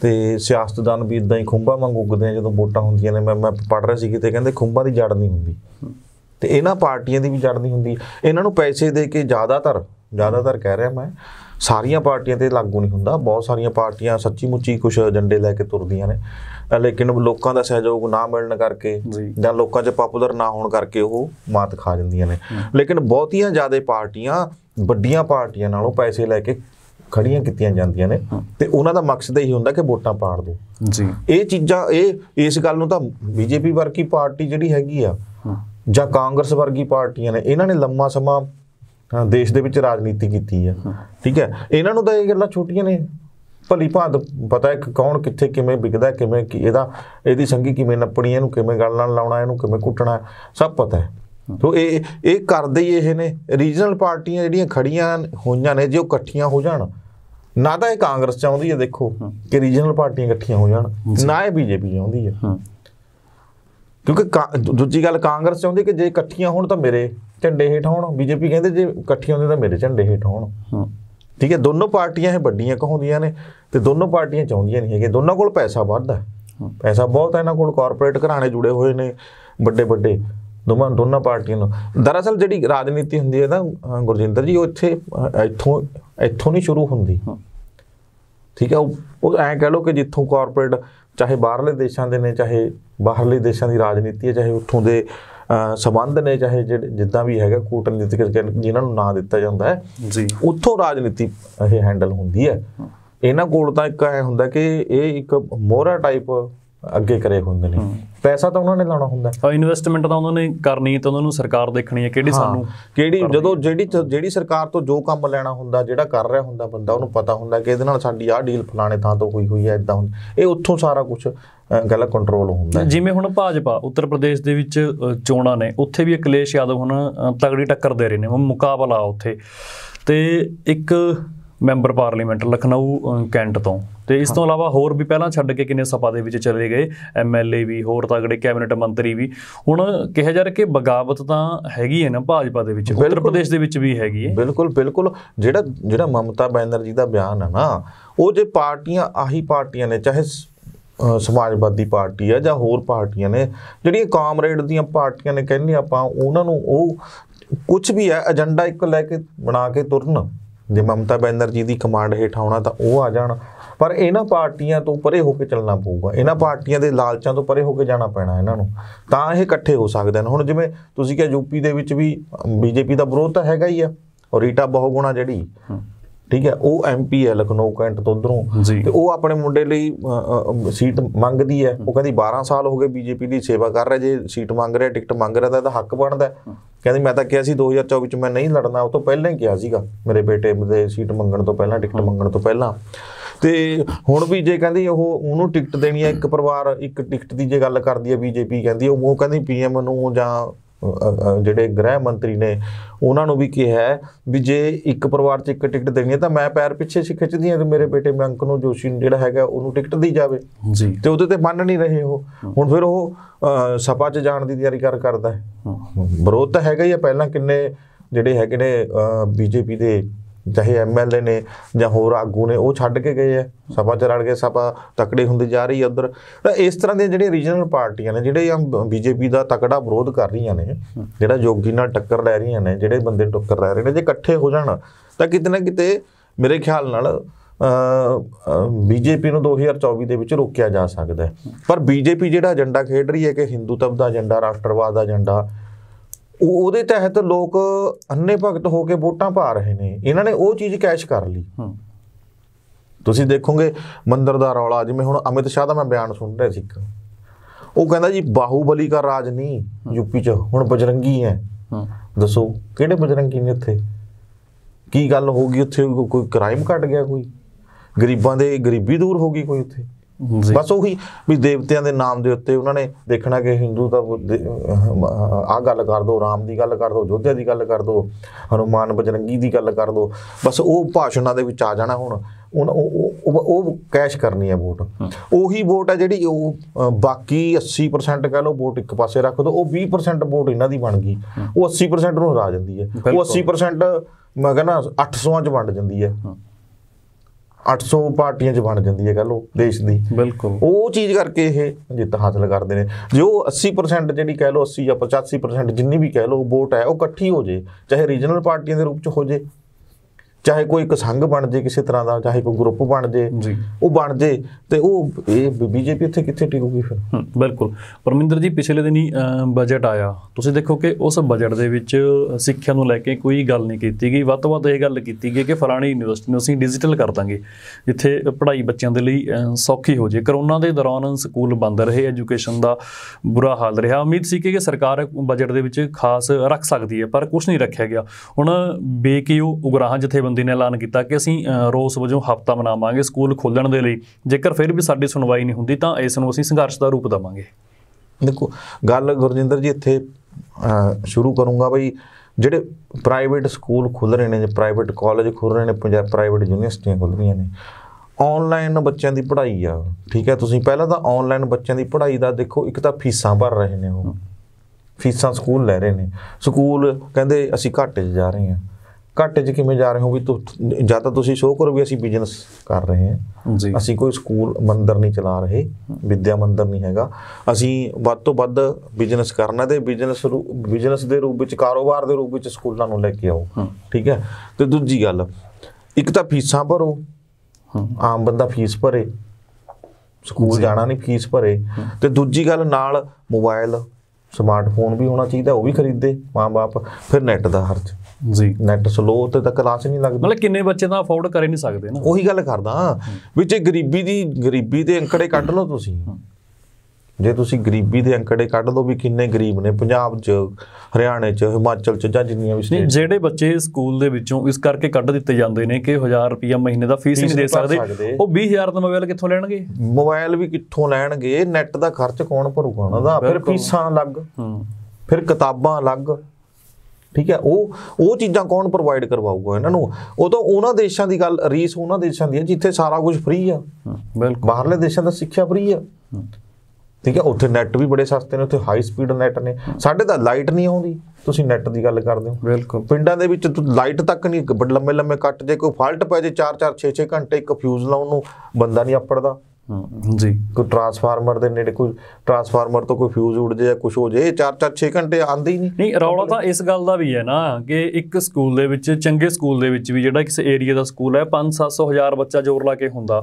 ਤੇ ਸਿਆਸਤਦਾਨ ਵੀ ਇਦਾਂ ਹੀ ਖੁੰਭਾ ਵਾਂਗੂ ਉੱਗਦੇ ਆ ਜਦੋਂ ਵੋਟਾਂ ਹੁੰਦੀਆਂ ਨੇ ਮੈਂ ਮੈਂ ਪੜ ਰਿਹਾ ਸੀ ਕਿਤੇ ਕਹਿੰਦੇ ਖੁੰਭਾ ਦੀ ਜੜ ਨਹੀਂ ਹੁੰਦੀ ਤੇ ਇਹਨਾਂ ਪਾਰਟੀਆਂ ਦੀ ਵੀ ਜੜਨੀ ਹੁੰਦੀ ਇਹਨਾਂ ਨੂੰ ਪੈਸੇ ਦੇ ਕੇ ਜ਼ਿਆਦਾਤਰ ਜ਼ਿਆਦਾਤਰ ਕਹਿ ਰਿਹਾ ਮੈਂ ਸਾਰੀਆਂ ਪਾਰਟੀਆਂ ਤੇ ਲਾਗੂ ਨਹੀਂ ਹੁੰਦਾ ਬਹੁਤ ਸਾਰੀਆਂ ਪਾਰਟੀਆਂ ਸੱਚੀ ਮੁੱਚੀ ਕੁਝ ਏਜੰਡੇ ਲੈ ਕੇ ਤੁਰਦੀਆਂ ਨੇ ਲੇਕਿਨ ਲੋਕਾਂ ਦਾ ਸਹਿਯੋਗ ਨਾ ਮਿਲਣ ਕਰਕੇ ਜਾਂ ਲੋਕਾਂ 'ਚ ਪਪੂਲਰ ਨਾ ਹੋਣ ਕਰਕੇ ਉਹ ਮਾਤ ਖਾ ਜਾਂਦੀਆਂ ਨੇ ਲੇਕਿਨ ਬਹੁਤੀਆਂ ਜ਼ਿਆਦਾ ਪਾਰਟੀਆਂ ਵੱਡੀਆਂ ਪਾਰਟੀਆਂ ਨਾਲੋਂ ਪੈਸੇ ਲੈ ਕੇ ਖੜੀਆਂ ਕੀਤੀਆਂ ਜਾਂਦੀਆਂ ਨੇ ਤੇ ਉਹਨਾਂ ਦਾ ਮਕਸਦ ਇਹੀ ਹੁੰਦਾ ਕਿ ਵੋਟਾਂ ਪਾੜ ਦੋ ਜੀ ਇਹ ਚੀਜ਼ਾਂ ਇਹ ਇਸ ਗੱਲ ਨੂੰ ਤਾਂ ਬੀਜੇਪੀ ਵਰਗੀ ਪਾਰਟੀ ਜਿਹੜੀ ਹੈਗੀ ਆ ਜਾਂ ਕਾਂਗਰਸ ਵਰਗੀ ਪਾਰਟੀਆਂ ਨੇ ਇਹਨਾਂ ਨੇ ਲੰਮਾ ਸਮਾਂ ਦੇਸ਼ ਦੇ ਵਿੱਚ ਰਾਜਨੀਤੀ ਕੀਤੀ ਹੈ ਠੀਕ ਹੈ ਇਹਨਾਂ ਨੂੰ ਤਾਂ ਇਹ ਗੱਲਾਂ ਛੋਟੀਆਂ ਨੇ ਭਲੀ ਭਾਂਤ ਪਤਾ ਹੈ ਕਿ ਕੌਣ ਕਿੱਥੇ ਕਿਵੇਂ ਵਿਕਦਾ ਕਿਵੇਂ ਕੀ ਇਹਦਾ ਇਹਦੀ ਸੰਗੀ ਕਿਵੇਂ ਨੱਪਣੀ ਇਹਨੂੰ ਕਿਵੇਂ ਗੱਲ ਨਾਲ ਲਾਉਣਾ ਇਹਨੂੰ ਕਿਵੇਂ ਕੁੱਟਣਾ ਸਭ ਪਤਾ ਹੈ ਤੋ ਇਹ ਇਹ ਕਰਦੇ ਹੀ ਇਹ ਨੇ ਰੀਜਨਲ ਪਾਰਟੀਆਂ ਜਿਹੜੀਆਂ ਖੜੀਆਂ ਹੋਈਆਂ ਨੇ ਜੇ ਉਹ ਇਕੱਠੀਆਂ ਹੋ ਜਾਣ ਨਾ ਤਾਂ ਇਹ ਕਾਂਗਰਸ ਚਾਹੁੰਦੀ ਹੈ ਦੇਖੋ ਕਿ ਰੀਜਨਲ ਪਾਰਟੀਆਂ ਇਕੱਠੀਆਂ ਹੋ ਜਾਣ ਨਾ ਇਹ ਬੀਜੇਪੀ ਚਾਹੁੰਦੀ ਹੈ ਕਿਉਂਕਿ ਦੂਜੀ ਗੱਲ ਕਾਂਗਰਸ ਚਾਹੁੰਦੀ ਕਿ ਜੇ ਇਕੱਠੀਆਂ ਹੋਣ ਤਾਂ ਮੇਰੇ ਝੰਡੇ ਹੇਠ ਹੋਣ ਬੀਜੇਪੀ ਕਹਿੰਦੇ ਜੇ ਇਕੱਠੀਆਂ ਹੁੰਦੇ ਤਾਂ ਮੇਰੇ ਝੰਡੇ ਹੇਠ ਹੋਣ ਠੀਕ ਹੈ ਦੋਨੋਂ ਪਾਰਟੀਆਂ ਇਹ ਵੱਡੀਆਂ ਕਹਾਉਂਦੀਆਂ ਨੇ ਤੇ ਦੋਨੋਂ ਪਾਰਟੀਆਂ ਚਾਹੁੰਦੀਆਂ ਨਹੀਂ ਹੈਗੇ ਦੋਨਾਂ ਕੋਲ ਪੈਸਾ ਵੱਧਾ ਪੈਸਾ ਬਹੁਤ ਹੈ ਇਹਨਾਂ ਕੋਲ ਕਾਰਪੋਰੇਟ ਘਰਾਣੇ ਜੁੜੇ ਹੋਏ ਨੇ ਵੱਡੇ ਵੱਡੇ ਦੋਵਾਂ ਦੋਨਾਂ ਪਾਰਟੀਆਂ ਨੂੰ ਦਰਅਸਲ ਜਿਹੜੀ ਰਾਜਨੀਤੀ ਹੁੰਦੀ ਹੈ ਨਾ ਗੁਰਜਿੰਦਰ ਜੀ ਉਹ ਇੱਥੇ ਇੱਥੋਂ ਇੱਥੋਂ ਨਹੀਂ ਸ਼ੁਰੂ ਹੁੰਦੀ ਠੀਕ ਹੈ ਉਹ ਐਂ ਕਹਿ ਲੋ ਕਿ ਜਿੱਥੋਂ ਕਾਰਪੋਰੇਟ ਚਾਹੇ ਬਾਹਰਲੇ ਦੇਸ਼ਾਂ ਦੇ ਨੇ ਚਾਹੇ ਬਾਹਰਲੇ ਦੇਸ਼ਾਂ ਦੀ ਰਾਜਨੀਤੀ ਹੈ ਚਾਹੇ ਉੱਥੋਂ ਦੇ ਸਬੰਧ ਨੇ ਚਾਹੇ ਜਿੱਦਾਂ ਵੀ ਹੈਗਾ ਕੂਟਨੀਤਿਕ ਜਿਨ੍ਹਾਂ ਨੂੰ ਨਾਂ ਦਿੱਤਾ ਜਾਂਦਾ ਹੈ ਜੀ ਉੱਥੋਂ ਰਾਜਨੀਤੀ ਇਹ ਹੈਂਡਲ ਹੁੰਦੀ ਹੈ ਇਹਨਾਂ ਕੋਲ ਤਾਂ ਇੱਕ ਐ ਹੁੰਦਾ ਕਿ ਇਹ ਇੱਕ ਮੋਹਰਾ ਟਾਈਪ ਅੱਗੇ ਕਰੇ ਹੁੰਦੇ ਨੇ ਪੈਸਾ ਤਾਂ ਉਹਨਾਂ ਨੇ ਲਾਉਣਾ ਹੁੰਦਾ ਹਾਂ ਇਨਵੈਸਟਮੈਂਟ ਤਾਂ ਉਹਨਾਂ ਨੇ ਕਰਨੀ ਤਾਂ ਉਹਨਾਂ ਨੂੰ ਸਰਕਾਰ ਦੇਖਣੀ ਹੈ ਕਿਹੜੀ ਸਾਨੂੰ ਕਿਹੜੀ ਜਦੋਂ ਜਿਹੜੀ ਜਿਹੜੀ ਸਰਕਾਰ ਤੋਂ ਜੋ ਕੰਮ ਲੈਣਾ ਹੁੰਦਾ ਜਿਹੜਾ ਕਰ ਰਿਹਾ ਹੁੰਦਾ ਬੰਦਾ ਉਹਨੂੰ ਪਤਾ ਹੁੰਦਾ ਕਿ ਇਹਦੇ ਨਾਲ ਸਾਡੀ ਆਹ ਡੀਲ ਫਲਾਣੇ ਥਾਂ ਤੋਂ ਹੋਈ ਹੋਈ ਹੈ ਇਦਾਂ ਹੁੰਦਾ ਇਹ ਉੱਥੋਂ ਸਾਰਾ ਕੁਝ ਗੱਲ ਕੰਟਰੋਲ ਹੁੰਦਾ ਜਿਵੇਂ ਹੁਣ ਭਾਜਪਾ ਉੱਤਰ ਪ੍ਰਦੇਸ਼ ਦੇ ਵਿੱਚ ਚੋਣਾਂ ਨੇ ਉੱਥੇ ਵੀ ਅਕਲੇਸ਼ ਯਾਦਵ ਹੁਣ ਤਗੜੀ ਟੱਕਰ ਦੇ ਰਹੇ ਨੇ ਮੁਕਾਬਲਾ ਉੱਥੇ ਤੇ ਇੱਕ ਮੈਂਬਰ ਪਾਰਲੀਮੈਂਟ ਲਖਨਊ ਕੈਂਟ ਤੋਂ ਤੇ ਇਸ ਤੋਂ ਇਲਾਵਾ ਹੋਰ ਵੀ ਪਹਿਲਾਂ ਛੱਡ ਕੇ ਕਿੰਨੇ ਸਪਾ ਦੇ ਵਿੱਚ ਚਲੇ ਗਏ ਐਮਐਲਏ ਵੀ ਹੋਰ ਤਗੜੇ ਕੈਬਨਿਟ ਮੰਤਰੀ ਵੀ ਹੁਣ ਕਿਹਾ ਜਾ ਰਿਹਾ ਕਿ ਬਗਾਵਤ ਤਾਂ ਹੈਗੀ ਹੈ ਨਾ ਭਾਜਪਾ ਦੇ ਵਿੱਚ ਉੱਤਰ ਪ੍ਰਦੇਸ਼ ਦੇ ਵਿੱਚ ਵੀ ਹੈਗੀ ਹੈ ਬਿਲਕੁਲ ਬਿਲਕੁਲ ਜਿਹੜਾ ਜਿਹੜਾ ਮਮਤਾ ਬੈਨਰਜੀ ਦਾ ਬਿਆਨ ਹੈ ਨਾ ਉਹ ਜੇ ਪਾਰਟੀਆਂ ਆਹੀ ਪਾਰਟੀਆਂ ਨੇ ਚਾਹੇ ਸਮਾਜਵਾਦੀ ਪਾਰਟੀ ਆ ਜਾਂ ਹੋਰ ਪਾਰਟੀਆਂ ਨੇ ਜਿਹੜੀਆਂ ਕਾਮਰੇਡ ਦੀਆਂ ਪਾਰਟੀਆਂ ਨੇ ਕਹਿੰਦੇ ਆਪਾਂ ਉਹਨਾਂ ਨੂੰ ਉਹ ਕੁਝ ਵੀ ਹੈ ਏਜੰਡਾ ਇੱਕ ਲੈ ਕੇ ਬਣਾ ਕੇ ਤੁਰਨ ਜੇ ਮਮਤਾ ਬੈਨਰਜੀ ਦੀ ਕਮਾਂਡ ਹੇਠ ਆਉਣਾ ਤਾਂ ਉਹ ਆ ਜਾਣ ਪਰ ਇਹਨਾਂ ਪਾਰਟੀਆਂ ਤੋਂ ਪਰੇ ਹੋ ਕੇ ਚੱਲਣਾ ਪਊਗਾ ਇਹਨਾਂ ਪਾਰਟੀਆਂ ਦੇ ਲਾਲਚਾਂ ਤੋਂ ਪਰੇ ਹੋ ਕੇ ਜਾਣਾ ਪੈਣਾ ਇਹਨਾਂ ਨੂੰ ਤਾਂ ਇਹ ਇਕੱਠੇ ਹੋ ਸਕਦੇ ਹਨ ਹੁਣ ਜਿਵੇਂ ਤੁਸੀਂ ਕਿਹਾ ਯੂਪੀ ਦੇ ਵਿੱਚ ਵੀ ਬੀਜੇਪੀ ਦਾ ਵਿਰੋਧ ਤਾਂ ਹੈਗਾ ਹੀ ਆ ਔਰ ਰੀਟਾ ਬਹੁਗੁਣਾ ਜਿਹੜੀ ਠੀਕ ਹੈ ਉਹ ਐਮਪੀ ਹੈ ਲਖਨਊ ਕੈਂਟ ਤੋਂ ਉਧਰੋਂ ਤੇ ਉਹ ਆਪਣੇ ਮੁੰਡੇ ਲਈ ਸੀਟ ਮੰਗਦੀ ਹੈ ਉਹ ਕਹਿੰਦੀ 12 ਸਾਲ ਹੋ ਗਏ ਬੀਜੇਪੀ ਦੀ ਸੇਵਾ ਕਰ ਰਿਹਾ ਜੇ ਸੀਟ ਮੰਗ ਰਿਹਾ ਟਿਕਟ ਮੰਗ ਰਿਹਾ ਤਾਂ ਇਹਦਾ ਹੱਕ ਬਣਦਾ ਕਹਿੰਦੀ ਮੈਂ ਤਾਂ ਕਿਹਾ ਸੀ 2024 ਚ ਮੈਂ ਨਹੀਂ ਲੜਨਾ ਉਹ ਤੋਂ ਪਹਿਲਾਂ ਹੀ ਕਿਹਾ ਸੀਗਾ ਮੇਰੇ ਬੇਟੇ ਦੇ ਸੀਟ ਮੰਗਣ ਤੋਂ ਪਹਿਲਾਂ ਟਿਕਟ ਮੰਗਣ ਤੋਂ ਪਹਿਲਾਂ ਤੇ ਹੁਣ ਵੀ ਜੇ ਕਹਿੰਦੀ ਉਹ ਉਹਨੂੰ ਟਿਕਟ ਦੇਣੀ ਹੈ ਇੱਕ ਪਰਿਵਾਰ ਇੱਕ ਟਿਕਟ ਦੀ ਜੇ ਗੱਲ ਕਰਦੀ ਹੈ ਬੀਜੇਪੀ ਕਹਿੰਦੀ ਉਹ ਉਹ ਕਹਿੰਦੀ ਪੀਐਮ ਨੂੰ ਜਾਂ ਜਿਹੜੇ ਗ੍ਰਹਿ ਮੰਤਰੀ ਨੇ ਉਹਨਾਂ ਨੂੰ ਵੀ ਕਿਹਾ ਵੀ ਜੇ ਇੱਕ ਪਰਿਵਾਰ 'ਚ ਇੱਕ ਟਿਕਟ ਦੇਣੀ ਹੈ ਤਾਂ ਮੈਂ ਪੈਰ ਪਿੱਛੇ ਸੀ ਖਿੱਚਦੀ ਹਾਂ ਤੇ ਮੇਰੇ ਬੇਟੇ ਮਲੰਕ ਨੂੰ ਜੋਸ਼ੀ ਨੂੰ ਜਿਹੜਾ ਹੈਗਾ ਉਹਨੂੰ ਟਿਕਟ ਦੀ ਜਾਵੇ ਜੀ ਤੇ ਉਹਦੇ ਤੇ ਮੰਨ ਨਹੀਂ ਰਹੇ ਉਹ ਹੁਣ ਫਿਰ ਉਹ ਸਪਾ 'ਚ ਜਾਣ ਦੀ ਤਿਆਰੀ ਕਰ ਕਰਦਾ ਹੈ ਵਿਰੋਧ ਤਾਂ ਹੈਗਾ ਹੀ ਆ ਪਹਿਲਾਂ ਕਿੰਨੇ ਜਿਹੜੇ ਹੈਗੇ ਨੇ ਬੀਜੇਪੀ ਦੇ ਚਾਹੇ ਐਮਐਲਏ ਨੇ ਜਾਂ ਹੋਰ ਆਗੂ ਨੇ ਉਹ ਛੱਡ ਕੇ ਗਏ ਆ ਸਭਾ ਚ ਰੜ ਗਏ ਸਭਾ ਤਕੜੀ ਹੁੰਦੀ ਜਾ ਰਹੀ ਉਧਰ ਇਸ ਤਰ੍ਹਾਂ ਦੀਆਂ ਜਿਹੜੀਆਂ ਰੀਜਨਲ ਪਾਰਟੀਆਂ ਨੇ ਜਿਹੜੇ ਆ ਬੀਜੇਪੀ ਦਾ ਤਕੜਾ ਵਿਰੋਧ ਕਰ ਰਹੀਆਂ ਨੇ ਜਿਹੜਾ ਜੋਗੀ ਨਾਲ ਟੱਕਰ ਲੈ ਰਹੀਆਂ ਨੇ ਜਿਹੜੇ ਬੰਦੇ ਟੱਕਰ ਲੈ ਰਹੇ ਨੇ ਜੇ ਇਕੱਠੇ ਹੋ ਜਾਣ ਤਾਂ ਕਿਤੇ ਨਾ ਕਿਤੇ ਮੇਰੇ ਖਿਆਲ ਨਾਲ ਬੀਜੇਪੀ ਨੂੰ 2024 ਦੇ ਵਿੱਚ ਰੋਕਿਆ ਜਾ ਸਕਦਾ ਪਰ ਬੀਜੇਪੀ ਜਿਹੜਾ ਏਜੰਡਾ ਖੇਡ ਰਹੀ ਹੈ ਕਿ ਹਿੰਦੂਤਵ ਦਾ ਏਜੰਡਾ ਰਾਸ਼ਟਰਵਾਦ ਦਾ ਏਜੰਡਾ ਉਹਦੇ ਤਹਿਤ ਲੋਕ ਅੰਨੇ ਭਗਤ ਹੋ ਕੇ ਵੋਟਾਂ ਪਾ ਰਹੇ ਨੇ ਇਹਨਾਂ ਨੇ ਉਹ ਚੀਜ਼ ਕੈਸ਼ ਕਰ ਲਈ ਤੁਸੀਂ ਦੇਖੋਗੇ ਮੰਦਰ ਦਾ ਰੌਲਾ ਜਿਵੇਂ ਹੁਣ ਅਮਿਤ ਸ਼ਾਹ ਦਾ ਮੈਂ ਬਿਆਨ ਸੁਣ ਰਿਹਾ ਸੀ ਇੱਕ ਉਹ ਕਹਿੰਦਾ ਜੀ ਬਾਹੂਬਲੀ ਦਾ ਰਾਜ ਨਹੀਂ ਯੂਪੀ 'ਚ ਹੁਣ ਬਜਰੰਗੀ ਹੈ ਦੱਸੋ ਕਿਹੜੇ ਬਜਰੰਗੀ ਨੇ ਇੱਥੇ ਕੀ ਗੱਲ ਹੋ ਗਈ ਉੱਥੇ ਕੋਈ ਕ੍ਰਾਈਮ ਘਟ ਗਿਆ ਕੋਈ ਗਰੀਬਾਂ ਦੇ ਗਰੀਬੀ ਦੂਰ ਹੋ ਗਈ ਕੋਈ ਉੱਥੇ ਬਸ ਉਹੀ ਵੀ ਦੇਵਤਿਆਂ ਦੇ ਨਾਮ ਦੇ ਉੱਤੇ ਉਹਨਾਂ ਨੇ ਦੇਖਣਾ ਕਿ ਹਿੰਦੂ ਤਾਂ ਆ ਗੱਲ ਕਰ ਦੋ ਰਾਮ ਦੀ ਗੱਲ ਕਰ ਦੋ ਜੋਧਿਆ ਦੀ ਗੱਲ ਕਰ ਦੋ ਹਨੂਮਾਨ ਬਜਰੰਗੀ ਦੀ ਗੱਲ ਕਰ ਦੋ ਬਸ ਉਹ ਭਾਸ਼ਣਾਂ ਦੇ ਵਿੱਚ ਆ ਜਾਣਾ ਹੁਣ ਉਹ ਕੈਸ਼ ਕਰਨੀ ਹੈ ਵੋਟ ਉਹੀ ਵੋਟ ਹੈ ਜਿਹੜੀ ਉਹ ਬਾਕੀ 80% ਕਹ ਲਓ ਵੋਟ ਇੱਕ ਪਾਸੇ ਰੱਖ ਦੋ ਉਹ 20% ਵੋਟ ਇਹਨਾਂ ਦੀ ਬਣ ਗਈ ਉਹ 80% ਨੂੰ ਹਰਾ ਜਾਂਦੀ ਹੈ ਉਹ 80% ਮੈਂ ਕਹਿੰਦਾ 800 ਚ ਵੰਡ ਜਾਂਦੀ ਹੈ 800 ਪਾਰਟੀਆਂ 'ਚ ਬਣ ਜਾਂਦੀ ਹੈ ਕਹ ਲੋ ਦੇਸ਼ ਦੀ ਬਿਲਕੁਲ ਉਹ ਚੀਜ਼ ਕਰਕੇ ਇਹ ਜਿੱਤ ਹਾਸਲ ਕਰਦੇ ਨੇ ਜੋ 80% ਜਿਹੜੀ ਕਹ ਲੋ 80 ਜਾਂ 85% ਜਿੰਨੀ ਵੀ ਕਹ ਲੋ ਵੋਟ ਹੈ ਉਹ ਇਕੱਠੀ ਹੋ ਜੇ ਚਾਹੇ ਰੀਜਨਲ ਪਾਰਟੀਆਂ ਦੇ ਰੂਪ 'ਚ ਹੋ ਜੇ ਚਾਹੇ ਕੋਈ ਇੱਕ ਸੰਘ ਬਣ ਜੇ ਕਿਸੇ ਤਰ੍ਹਾਂ ਦਾ ਚਾਹੇ ਕੋਈ ਗਰੁੱਪ ਬਣ ਜੇ ਉਹ ਬਣ ਜੇ ਤੇ ਉਹ ਇਹ ਬੀਜੇਪੀ ਇੱਥੇ ਕਿੱਥੇ ਟਿਕੂਗੀ ਫਿਰ ਬਿਲਕੁਲ ਪਰਮਿੰਦਰ ਜੀ ਪਿਛਲੇ ਦਿਨੀ ਬਜਟ ਆਇਆ ਤੁਸੀਂ ਦੇਖੋ ਕਿ ਉਸ ਬਜਟ ਦੇ ਵਿੱਚ ਸਿੱਖਿਆ ਨੂੰ ਲੈ ਕੇ ਕੋਈ ਗੱਲ ਨਹੀਂ ਕੀਤੀ ਗਈ ਵੱਧ ਤੋਂ ਵੱਧ ਇਹ ਗੱਲ ਕੀਤੀ ਗਈ ਕਿ ਫਲਾਣੀ ਯੂਨੀਵਰਸਿਟੀ ਨੂੰ ਅਸੀਂ ਡਿਜੀਟਲ ਕਰ ਦਾਂਗੇ ਜਿੱਥੇ ਪੜ੍ਹਾਈ ਬੱਚਿਆਂ ਦੇ ਲਈ ਸੌਖੀ ਹੋ ਜੇ ਕਰੋਨਾ ਦੇ ਦੌਰਾਨ ਸਕੂਲ ਬੰਦ ਰਹੇ ਐਜੂਕੇਸ਼ਨ ਦਾ ਬੁਰਾ ਹਾਲ ਰਿਹਾ ਉਮੀਦ ਸੀ ਕਿ ਸਰਕਾਰ ਬਜਟ ਦੇ ਵਿੱਚ ਖਾਸ ਰੱਖ ਸਕਦੀ ਹੈ ਪਰ ਕੁਝ ਨਹੀਂ ਰੱਖਿਆ ਗਿਆ ਹੁਣ ਬੇਕਿਓ ਉਗਰਾਹਾਂ ਜਿੱਥੇ ਗਾਂਧੀ ਨੇ ਐਲਾਨ ਕੀਤਾ ਕਿ ਅਸੀਂ ਰੋਸ ਵਜੋਂ ਹਫਤਾ ਮਨਾਵਾਂਗੇ ਸਕੂਲ ਖੋਲਣ ਦੇ ਲਈ ਜੇਕਰ ਫਿਰ ਵੀ ਸਾਡੀ ਸੁਣਵਾਈ ਨਹੀਂ ਹੁੰਦੀ ਤਾਂ ਇਸ ਨੂੰ ਅਸੀਂ ਸੰਘਰਸ਼ ਦਾ ਰੂਪ ਦਵਾਂਗੇ ਦੇਖੋ ਗੱਲ ਗੁਰਜਿੰਦਰ ਜੀ ਇੱਥੇ ਸ਼ੁਰੂ ਕਰੂੰਗਾ ਬਈ ਜਿਹੜੇ ਪ੍ਰਾਈਵੇਟ ਸਕੂਲ ਖੁੱਲ ਰਹੇ ਨੇ ਜੇ ਪ੍ਰਾਈਵੇਟ ਕਾਲਜ ਖੁੱਲ ਰਹੇ ਨੇ ਪੰਜਾਬ ਪ੍ਰਾਈਵੇਟ ਯੂਨੀਵਰਸਿਟੀਆਂ ਖੁੱਲ ਰਹੀਆਂ ਨੇ ਆਨਲਾਈਨ ਬੱਚਿਆਂ ਦੀ ਪੜ੍ਹਾਈ ਆ ਠੀਕ ਹੈ ਤੁਸੀਂ ਪਹਿਲਾਂ ਤਾਂ ਆਨਲਾਈਨ ਬੱਚਿਆਂ ਦੀ ਪੜ੍ਹਾਈ ਦਾ ਦੇਖੋ ਇੱਕ ਤਾਂ ਫੀਸਾਂ ਭਰ ਰਹੇ ਨੇ ਉਹ ਫੀਸਾਂ ਸਕੂਲ ਲੈ ਰਹੇ ਨੇ ਸਕੂਲ ਕਹਿੰਦੇ ਅਸੀਂ ਘਾਟੇ 'ਚ ਜਾ ਰਹੇ ਹਾਂ ਘਾਟੇ 'ਚ ਕਿਵੇਂ ਜਾ ਰਹੇ ਹੋ ਵੀ ਜਾਂ ਤਾਂ ਤੁਸੀਂ ਸ਼ੋਅ ਕਰੋ ਵੀ ਅਸੀਂ ਬਿਜ਼ਨਸ ਕਰ ਰਹੇ ਹਾਂ ਜੀ ਅਸੀਂ ਕੋਈ ਸਕੂਲ ਮੰਦਰ ਨਹੀਂ ਚਲਾ ਰਹੇ ਵਿਦਿਆ ਮੰਦਰ ਨਹੀਂ ਹੈਗਾ ਅਸੀਂ ਵੱਧ ਤੋਂ ਵੱਧ ਬਿਜ਼ਨਸ ਕਰਨਾ ਤੇ ਬਿਜ਼ਨਸ ਬਿਜ਼ਨਸ ਦੇ ਰੂਪ ਵਿੱਚ ਕਾਰੋਬਾਰ ਦੇ ਰੂਪ ਵਿੱਚ ਸਕੂਲਾਂ ਨੂੰ ਲੈ ਕੇ ਆਓ ਠੀਕ ਹੈ ਤੇ ਦੂਜੀ ਗੱਲ ਇੱਕ ਤਾਂ ਫੀਸਾਂ ਭਰੋ ਆਮ ਬੰਦਾ ਫੀਸ ਭਰੇ ਸਕੂਲ ਜਾਣਾ ਨਹੀਂ ਫੀਸ ਭਰੇ ਤੇ ਦੂਜੀ ਗੱਲ ਨਾਲ ਮੋਬਾਈਲ ਸਮਾਰਟਫੋਨ ਵੀ ਹੋਣਾ ਚਾਹੀਦਾ ਉਹ ਵੀ ਖਰੀਦੇ ਮਾਪੇ ਫਿਰ ਨੈਟ ਦਾ ਖਰਚ ਜੀ ਨੈਟ ਸਲੋ ਤੇ ਤਾਂ ਕਲਾਸ ਨਹੀਂ ਲੱਗਦੀ ਮਤਲਬ ਕਿੰਨੇ ਬੱਚੇ ਤਾਂ ਅਫੋਰਡ ਕਰੇ ਨਹੀਂ ਸਕਦੇ ਨਾ ਉਹੀ ਗੱਲ ਕਰਦਾ ਵਿੱਚ ਗਰੀਬੀ ਦੀ ਗਰੀਬੀ ਦੇ ਅੰਕੜੇ ਕੱਢ ਲਓ ਤੁਸੀਂ ਜੇ ਤੁਸੀਂ ਗਰੀਬੀ ਦੇ ਅੰਕੜੇ ਕੱਢ ਲਓ ਵੀ ਕਿੰਨੇ ਗਰੀਬ ਨੇ ਪੰਜਾਬ 'ਚ ਹਰਿਆਣੇ 'ਚ ਹਿਮਾਚਲ 'ਚ ਜਾਂ ਜਿੰਨੀਆਂ ਵੀ ਸਟੇਟ ਜਿਹੜੇ ਬੱਚੇ ਸਕੂਲ ਦੇ ਵਿੱਚੋਂ ਇਸ ਕਰਕੇ ਕੱਢ ਦਿੱਤੇ ਜਾਂਦੇ ਨੇ ਕਿ 1000 ਰੁਪਿਆ ਮਹੀਨੇ ਦਾ ਫੀਸ ਨਹੀਂ ਦੇ ਸਕਦੇ ਉਹ 20000 ਦਾ ਮੋਬਾਈਲ ਕਿੱਥੋਂ ਲੈਣਗੇ ਮੋਬਾਈਲ ਵੀ ਕਿੱਥੋਂ ਲੈਣਗੇ ਨੈਟ ਦਾ ਖਰਚ ਕੌਣ ਭਰੂਗਾ ਉਹਨਾਂ ਦਾ ਫਿਰ ਫੀਸਾਂ ਅਲੱਗ ਫਿਰ ਕਿਤਾਬਾਂ ਅਲੱਗ ਠੀਕ ਹੈ ਉਹ ਉਹ ਚੀਜ਼ਾਂ ਕੌਣ ਪ੍ਰੋਵਾਈਡ ਕਰਵਾਊਗਾ ਇਹਨਾਂ ਨੂੰ ਉਹ ਤਾਂ ਉਹਨਾਂ ਦੇਸ਼ਾਂ ਦੀ ਗੱਲ ਰੀਸ ਉਹਨਾਂ ਦੇਸ਼ਾਂ ਦੀ ਹੈ ਜਿੱਥੇ ਸਾਰਾ ਕੁਝ ਫ੍ਰੀ ਆ ਬਿਲਕੁਲ ਬਾਹਰਲੇ ਦੇਸ਼ਾਂ ਦਾ ਸਿੱਖਿਆ ਫ੍ਰੀ ਆ ਠੀਕ ਹੈ ਉੱਥੇ ਨੈਟ ਵੀ ਬੜੇ ਸਸਤੇ ਨੇ ਉੱਥੇ ਹਾਈ ਸਪੀਡ ਨੈਟ ਨੇ ਸਾਡੇ ਤਾਂ ਲਾਈਟ ਨਹੀਂ ਆਉਂਦੀ ਤੁਸੀਂ ਨੈਟ ਦੀ ਗੱਲ ਕਰਦੇ ਹੋ ਬਿਲਕੁਲ ਪਿੰਡਾਂ ਦੇ ਵਿੱਚ ਲਾਈਟ ਤੱਕ ਨਹੀਂ ਲੰਮੇ ਲੰਮੇ ਕੱਟ ਜੇ ਕੋਈ ਫਾਲਟ ਪੈ ਜੇ 4 4 6 6 ਘੰਟੇ ਇੱਕ ਫਿਊਜ਼ ਲਾਉਣ ਨੂੰ ਬੰਦਾ ਨਹੀਂ ਆਪੜਦਾ ਜੀ ਕੋਈ ਟਰਾਂਸਫਾਰਮਰ ਦੇ ਨੇੜੇ ਕੋਈ ਟਰਾਂਸਫਾਰਮਰ ਤੋਂ ਕੋਈ ਫਿਊਜ਼ ਉੱਡ ਜਾਏ ਕੁਝ ਹੋ ਜਾਏ 4-4 6 ਘੰਟੇ ਆਂਦੀ ਨਹੀਂ ਨਹੀਂ ਰੌਲਾ ਤਾਂ ਇਸ ਗੱਲ ਦਾ ਵੀ ਹੈ ਨਾ ਕਿ ਇੱਕ ਸਕੂਲ ਦੇ ਵਿੱਚ ਚੰਗੇ ਸਕੂਲ ਦੇ ਵਿੱਚ ਵੀ ਜਿਹੜਾ ਕਿਸੇ ਏਰੀਆ ਦਾ ਸਕੂਲ ਹੈ 5-700 ਹਜ਼ਾਰ ਬੱਚਾ ਜ਼ੋਰ ਲਾ ਕੇ ਹੁੰਦਾ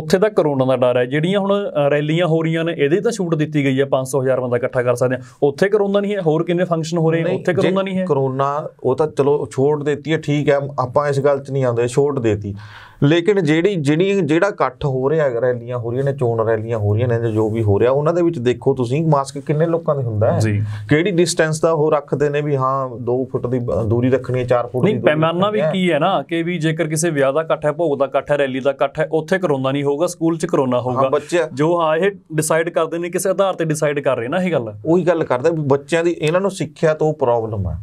ਉੱਥੇ ਤਾਂ ਕਰੋਨਾ ਦਾ ਡਰ ਹੈ ਜਿਹੜੀਆਂ ਹੁਣ ਰੈਲੀਆਂ ਹੋ ਰਹੀਆਂ ਨੇ ਇਹਦੇ ਤਾਂ ਛੂਟ ਦਿੱਤੀ ਗਈ ਹੈ 500 ਹਜ਼ਾਰ ਬੰਦਾ ਇਕੱਠਾ ਕਰ ਸਕਦੇ ਆ ਉੱਥੇ ਕਰੋਨਾ ਨਹੀਂ ਹੈ ਹੋਰ ਕਿੰਨੇ ਫੰਕਸ਼ਨ ਹੋ ਰਹੇ ਨੇ ਉੱਥੇ ਕਰੋਨਾ ਨਹੀਂ ਹੈ ਕਰੋਨਾ ਉਹ ਤਾਂ ਚਲੋ ਛੋਟ ਦਿੱਤੀ ਹੈ ਠੀਕ ਹੈ ਆਪਾਂ ਇਸ ਗੱਲ 'ਚ ਨਹੀਂ ਆਉਂਦੇ ਛੋਟ ਦੇਤੀ ਲੇਕਿਨ ਜਿਹੜੀ ਜਿਹੜੀ ਜਿਹੜਾ ਇਕੱਠ ਹੋ ਰਿਹਾ ਰੈਲੀਆਂ ਹੋ ਰਹੀਆਂ ਨੇ ਚੋਣ ਰੈਲੀਆਂ ਹੋ ਰਹੀਆਂ ਨੇ ਜੋ ਵੀ ਹੋ ਰਿਹਾ ਉਹਨਾਂ ਦੇ ਵਿੱਚ ਦੇਖੋ ਤੁਸੀਂ ਮਾਸਕ ਕਿੰਨੇ ਲੋਕਾਂ ਦੇ ਹੁੰਦਾ ਹੈ ਕਿਹੜੀ ਡਿਸਟੈਂਸ ਦਾ ਉਹ ਰੱਖਦੇ ਨੇ ਵੀ ਹਾਂ 2 ਫੁੱਟ ਦੀ ਦੂਰੀ ਰੱਖਣੀ ਹੈ 4 ਫੁੱਟ ਦੀ ਨਹੀਂ ਪੈਮਾਨਾ ਵੀ ਕੀ ਹੈ ਨਾ ਕਿ ਵੀ ਜੇਕਰ ਕਿਸੇ ਵਿਆਹ ਦਾ ਇਕੱਠ ਹੈ ਭੋਗ ਦਾ ਇਕੱਠ ਹੈ ਰੈਲੀ ਦਾ ਇਕੱਠ ਹੈ ਉੱਥੇ ਕਰੋਨਾ ਨਹੀਂ ਹੋਊਗਾ ਸਕੂਲ 'ਚ ਕਰੋਨਾ ਹੋਊਗਾ ਜੋ ਹਾਂ ਇਹ ਡਿਸਾਈਡ ਕਰਦੇ ਨੇ ਕਿਸੇ ਆਧਾਰ ਤੇ ਡਿਸਾਈਡ ਕਰ ਰਹੇ ਨਾ ਇਹ ਗੱਲ ਉਹੀ ਗੱਲ ਕਰਦਾ ਵੀ ਬੱਚਿਆਂ ਦੀ ਇਹਨਾਂ ਨੂੰ ਸਿੱਖਿਆ ਤੋਂ ਪ੍ਰੋਬਲਮ ਹੈ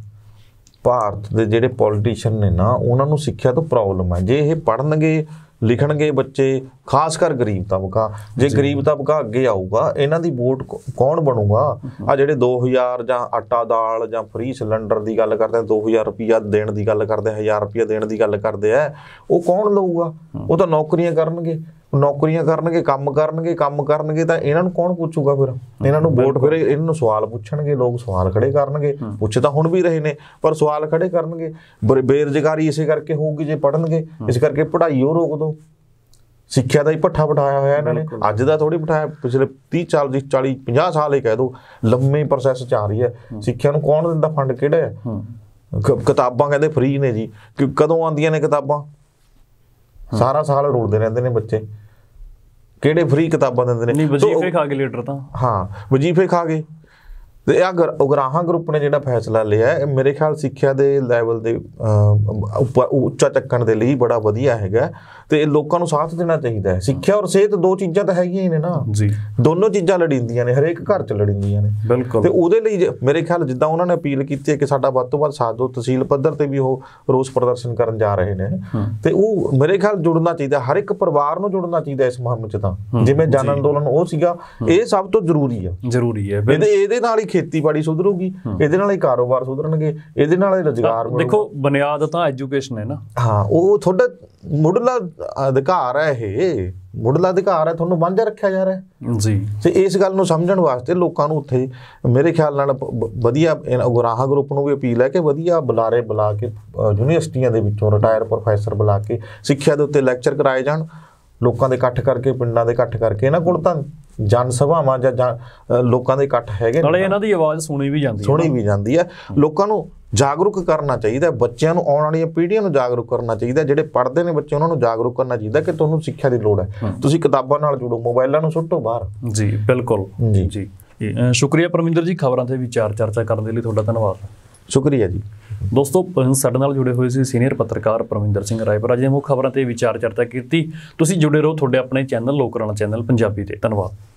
ਭਾਰਤ ਦੇ ਜਿਹੜੇ ਪੋਲੀਟੀਸ਼ੀਅਨ ਨੇ ਨਾ ਉਹਨਾਂ ਨੂੰ ਸਿੱਖਿਆ ਤੋਂ ਪ੍ਰੋਬਲਮ ਹੈ ਜੇ ਇਹ ਪੜਨਗੇ ਲਿਖਣਗੇ ਬੱਚੇ ਖਾਸ ਕਰ ਗਰੀਬ ਤਬਕਾ ਜੇ ਗਰੀਬ ਤਬਕਾ ਅੱਗੇ ਆਊਗਾ ਇਹਨਾਂ ਦੀ ਵੋਟ ਕੌਣ ਬਣੂਗਾ ਆ ਜਿਹੜੇ 2000 ਜਾਂ ਆਟਾ ਦਾਲ ਜਾਂ ਫ੍ਰੀ ਸਿਲੰਡਰ ਦੀ ਗੱਲ ਕਰਦੇ ਆ 2000 ਰੁਪਿਆ ਦੇਣ ਦੀ ਗੱਲ ਕਰਦੇ ਆ 1000 ਰੁਪਿਆ ਦੇਣ ਦੀ ਗੱਲ ਕਰਦੇ ਆ ਉਹ ਕੌਣ ਲਊਗਾ ਉਹ ਤਾਂ ਨੌਕਰੀਆਂ ਕਰਨਗੇ ਨੌਕਰੀਆਂ ਕਰਨਗੇ ਕੰਮ ਕਰਨਗੇ ਕੰਮ ਕਰਨਗੇ ਤਾਂ ਇਹਨਾਂ ਨੂੰ ਕੌਣ ਪੁੱਛੂਗਾ ਫਿਰ ਇਹਨਾਂ ਨੂੰ ਵੋਟ ਫਿਰ ਇਹਨਾਂ ਨੂੰ ਸਵਾਲ ਪੁੱਛਣਗੇ ਲੋਕ ਸਵਾਲ ਖੜੇ ਕਰਨਗੇ ਪੁੱਛ ਤਾਂ ਹੁਣ ਵੀ ਰਹੇ ਨੇ ਪਰ ਸਵਾਲ ਖੜੇ ਕਰਨਗੇ ਬੇਰੁਜ਼ਗਾਰੀ ਇਸੇ ਕਰਕੇ ਹੋਊਗੀ ਜੇ ਪੜਨਗੇ ਇਸ ਕਰਕੇ ਪੜ੍ਹਾਈ ਉਹ ਰੋਕ ਦੋ ਸਿੱਖਿਆ ਦਾ ਹੀ ਪੱਠਾ ਪਟਾਇਆ ਹੋਇਆ ਇਹਨਾਂ ਨੇ ਅੱਜ ਦਾ ਥੋੜੀ ਪਟਾਇਆ ਪਿਛਲੇ 30 40 40 50 ਸਾਲ ਹੀ ਕਹਿ ਦੋ ਲੰਮੇ ਪ੍ਰੋਸੈਸ ਚ ਆ ਰਹੀ ਹੈ ਸਿੱਖਿਆ ਨੂੰ ਕੌਣ ਦਿੰਦਾ ਫੰਡ ਕਿਹੜਾ ਹੈ ਕਿਤਾਬਾਂ ਕਹਿੰਦੇ ਫ੍ਰੀ ਨੇ ਜੀ ਕਿ ਕਦੋਂ ਆਉਂਦੀਆਂ ਨੇ ਕਿਤਾਬਾਂ ਸਾਰਾ ਸਾਲ ਰੋਲਦੇ ਰਹਿੰਦੇ ਨੇ ਬੱਚੇ ਕਿਹੜੇ ਫ੍ਰੀ ਕਿਤਾਬਾਂ ਦਿੰਦੇ ਨੇ ਨਹੀਂ ਵਜ਼ੀਫੇ ਖਾ ਕੇ ਲੀਡਰ ਤਾਂ ਹਾਂ ਵਜ਼ੀਫੇ ਖਾ ਕੇ ਤੇ ਅਗਰ ਉਗਰਾਹਾਂ ਗਰੁੱਪ ਨੇ ਜਿਹੜਾ ਫੈਸਲਾ ਲਿਆ ਹੈ ਮੇਰੇ ਖਿਆਲ ਸਿੱਖਿਆ ਦੇ ਲੈਵਲ ਦੇ ਉੱਚਾ ਚੱਕਣ ਦੇ ਲਈ ਬੜਾ ਵਧੀਆ ਹੈਗਾ ਤੇ ਇਹ ਲੋਕਾਂ ਨੂੰ ਸਾਥ ਦੇਣਾ ਚਾਹੀਦਾ ਹੈ ਸਿੱਖਿਆ ਔਰ ਸਿਹਤ ਦੋ ਚੀਜ਼ਾਂ ਤਾਂ ਹੈਗੀਆਂ ਹੀ ਨੇ ਨਾ ਜੀ ਦੋਨੋਂ ਚੀਜ਼ਾਂ ਲੜਿੰਦੀਆਂ ਨੇ ਹਰੇਕ ਘਰ 'ਚ ਲੜਿੰਦੀਆਂ ਨੇ ਬਿਲਕੁਲ ਤੇ ਉਹਦੇ ਲਈ ਮੇਰੇ ਖਿਆਲ ਜਿੱਦਾਂ ਉਹਨਾਂ ਨੇ ਅਪੀਲ ਕੀਤੀ ਹੈ ਕਿ ਸਾਡਾ ਵੱਧ ਤੋਂ ਵੱਧ ਸਾਥ ਦਿਓ ਤਹਿਸੀਲ ਪੱਧਰ ਤੇ ਵੀ ਉਹ ਰੋਸ ਪ੍ਰਦਰਸ਼ਨ ਕਰਨ ਜਾ ਰਹੇ ਨੇ ਤੇ ਉਹ ਮੇਰੇ ਖਿਆਲ ਜੁੜਨਾ ਚਾਹੀਦਾ ਹਰ ਇੱਕ ਪਰਿਵਾਰ ਨੂੰ ਜੁੜਨਾ ਚਾਹੀਦਾ ਇਸ ਮੁਹਿੰਮ 'ਚ ਤਾਂ ਜਿਵੇਂ ਜਨ ਅੰਦੋਲਨ ਉਹ ਸੀਗਾ ਇਹ ਸਭ ਤੋਂ ਜ਼ਰੂਰੀ ਆ ਜ਼ਰੂਰੀ ਹੈ ਇਹਦੇ ਇਹਦੇ ਨਾਲ ਹੀ ਖੇਤੀਬਾੜੀ ਸੁਧਰੂਗੀ ਇਹਦੇ ਨਾਲ ਹੀ ਕਾਰੋਬਾਰ ਸੁਧਰਨਗੇ ਇਹਦੇ ਨਾਲ ਹੀ ਰੋਜ਼ਗਾਰ ਦੇਖੋ ਬੁਨਿਆਦ ਤਾਂ ਐਜੂਕੇਸ਼ਨ ਹੈ ਨਾ ਹਾਂ ਉਹ ਤੁਹਾਡਾ ਮੁੱਢਲਾ ਅਧਿਕਾਰ ਹੈ ਇਹ ਮੁੱਢਲਾ ਅਧਿਕਾਰ ਹੈ ਤੁਹਾਨੂੰ ਵਾਂਝਾ ਰੱਖਿਆ ਜਾ ਰਿਹਾ ਜੀ ਤੇ ਇਸ ਗੱਲ ਨੂੰ ਸਮਝਣ ਵਾਸਤੇ ਲੋਕਾਂ ਨੂੰ ਉੱਥੇ ਮੇਰੇ ਖਿਆਲ ਨਾਲ ਵਧੀਆ ਗੁਰਾਹਾ ਗਰੁੱਪ ਨੂੰ ਵੀ ਅਪੀਲ ਹੈ ਕਿ ਵਧੀਆ ਬੁਲਾਰੇ ਬੁਲਾ ਕੇ ਯੂਨੀਵਰਸਿਟੀਆਂ ਦੇ ਵਿੱਚੋਂ ਰਿਟਾਇਰ ਪ੍ਰੋਫੈਸਰ ਬੁਲਾ ਕੇ ਸਿੱਖਿਆ ਦੇ ਉੱਤੇ ਲੈਕਚਰ ਕਰਾਏ ਜਾਣ ਲੋਕਾਂ ਦੇ ਇਕੱਠ ਕਰਕੇ ਪਿੰਡਾਂ ਦੇ ਇਕੱਠ ਕਰਕੇ ਇਹਨਾਂ ਕੋਲ ਤਾਂ ਜਨ ਸਭਾਵਾਂ ਜਾਂ ਲੋਕਾਂ ਦੇ ਇਕੱਠ ਹੈਗੇ ਨਾਲੇ ਇਹਨਾਂ ਦੀ ਆਵਾਜ਼ ਸੁਣੀ ਵੀ ਜਾਂਦੀ ਹੈ ਸੁਣੀ ਵੀ ਜਾਂਦੀ ਹੈ ਲੋਕਾਂ ਨੂੰ ਜਾਗਰੂਕ ਕਰਨਾ ਚਾਹੀਦਾ ਬੱਚਿਆਂ ਨੂੰ ਆਉਣ ਵਾਲੀਆਂ ਪੀੜ੍ਹੀਆਂ ਨੂੰ ਜਾਗਰੂਕ ਕਰਨਾ ਚਾਹੀਦਾ ਜਿਹੜੇ ਪੜ੍ਹਦੇ ਨੇ ਬੱਚੇ ਉਹਨਾਂ ਨੂੰ ਜਾਗਰੂਕ ਕਰਨਾ ਚਾਹੀਦਾ ਕਿ ਤੁਹਾਨੂੰ ਸਿੱਖਿਆ ਦੀ ਲੋੜ ਹੈ ਤੁਸੀਂ ਕਿਤਾਬਾਂ ਨਾਲ ਜੁੜੋ ਮੋਬਾਈਲਾਂ ਨੂੰ ਸੁੱਟੋ ਬਾਹਰ ਜੀ ਬਿਲਕੁਲ ਜੀ ਜੀ ਸ਼ੁਕਰੀਆ ਪਰਮਿੰਦਰ ਜੀ ਖਬਰਾਂ ਤੇ ਵਿਚਾਰ ਚਰਚਾ ਕਰਨ ਦੇ ਲਈ ਤੁਹਾਡਾ ਧੰਨਵਾਦ ਸ਼ੁਕਰੀਆ ਜੀ ਦੋਸਤੋ ਸਾਡੇ ਨਾਲ ਜੁੜੇ ਹੋਏ ਸੀ ਸੀਨੀਅਰ ਪੱਤਰਕਾਰ ਪ੍ਰਵਿੰਦਰ ਸਿੰਘ ਰਾਏਪੁਰਾ ਅੱਜ ਦੇ ਮੁੱਖ ਖਬਰਾਂ ਤੇ ਵਿਚਾਰ ਚਰਚਾ ਕੀਤੀ ਤੁਸੀਂ ਜੁੜੇ ਰਹੋ ਤੁਹਾਡੇ ਆਪਣੇ ਚੈਨਲ ਲੋਕਰਾਣਾ ਚੈਨਲ ਪੰਜਾਬੀ ਤੇ ਧੰਨਵਾਦ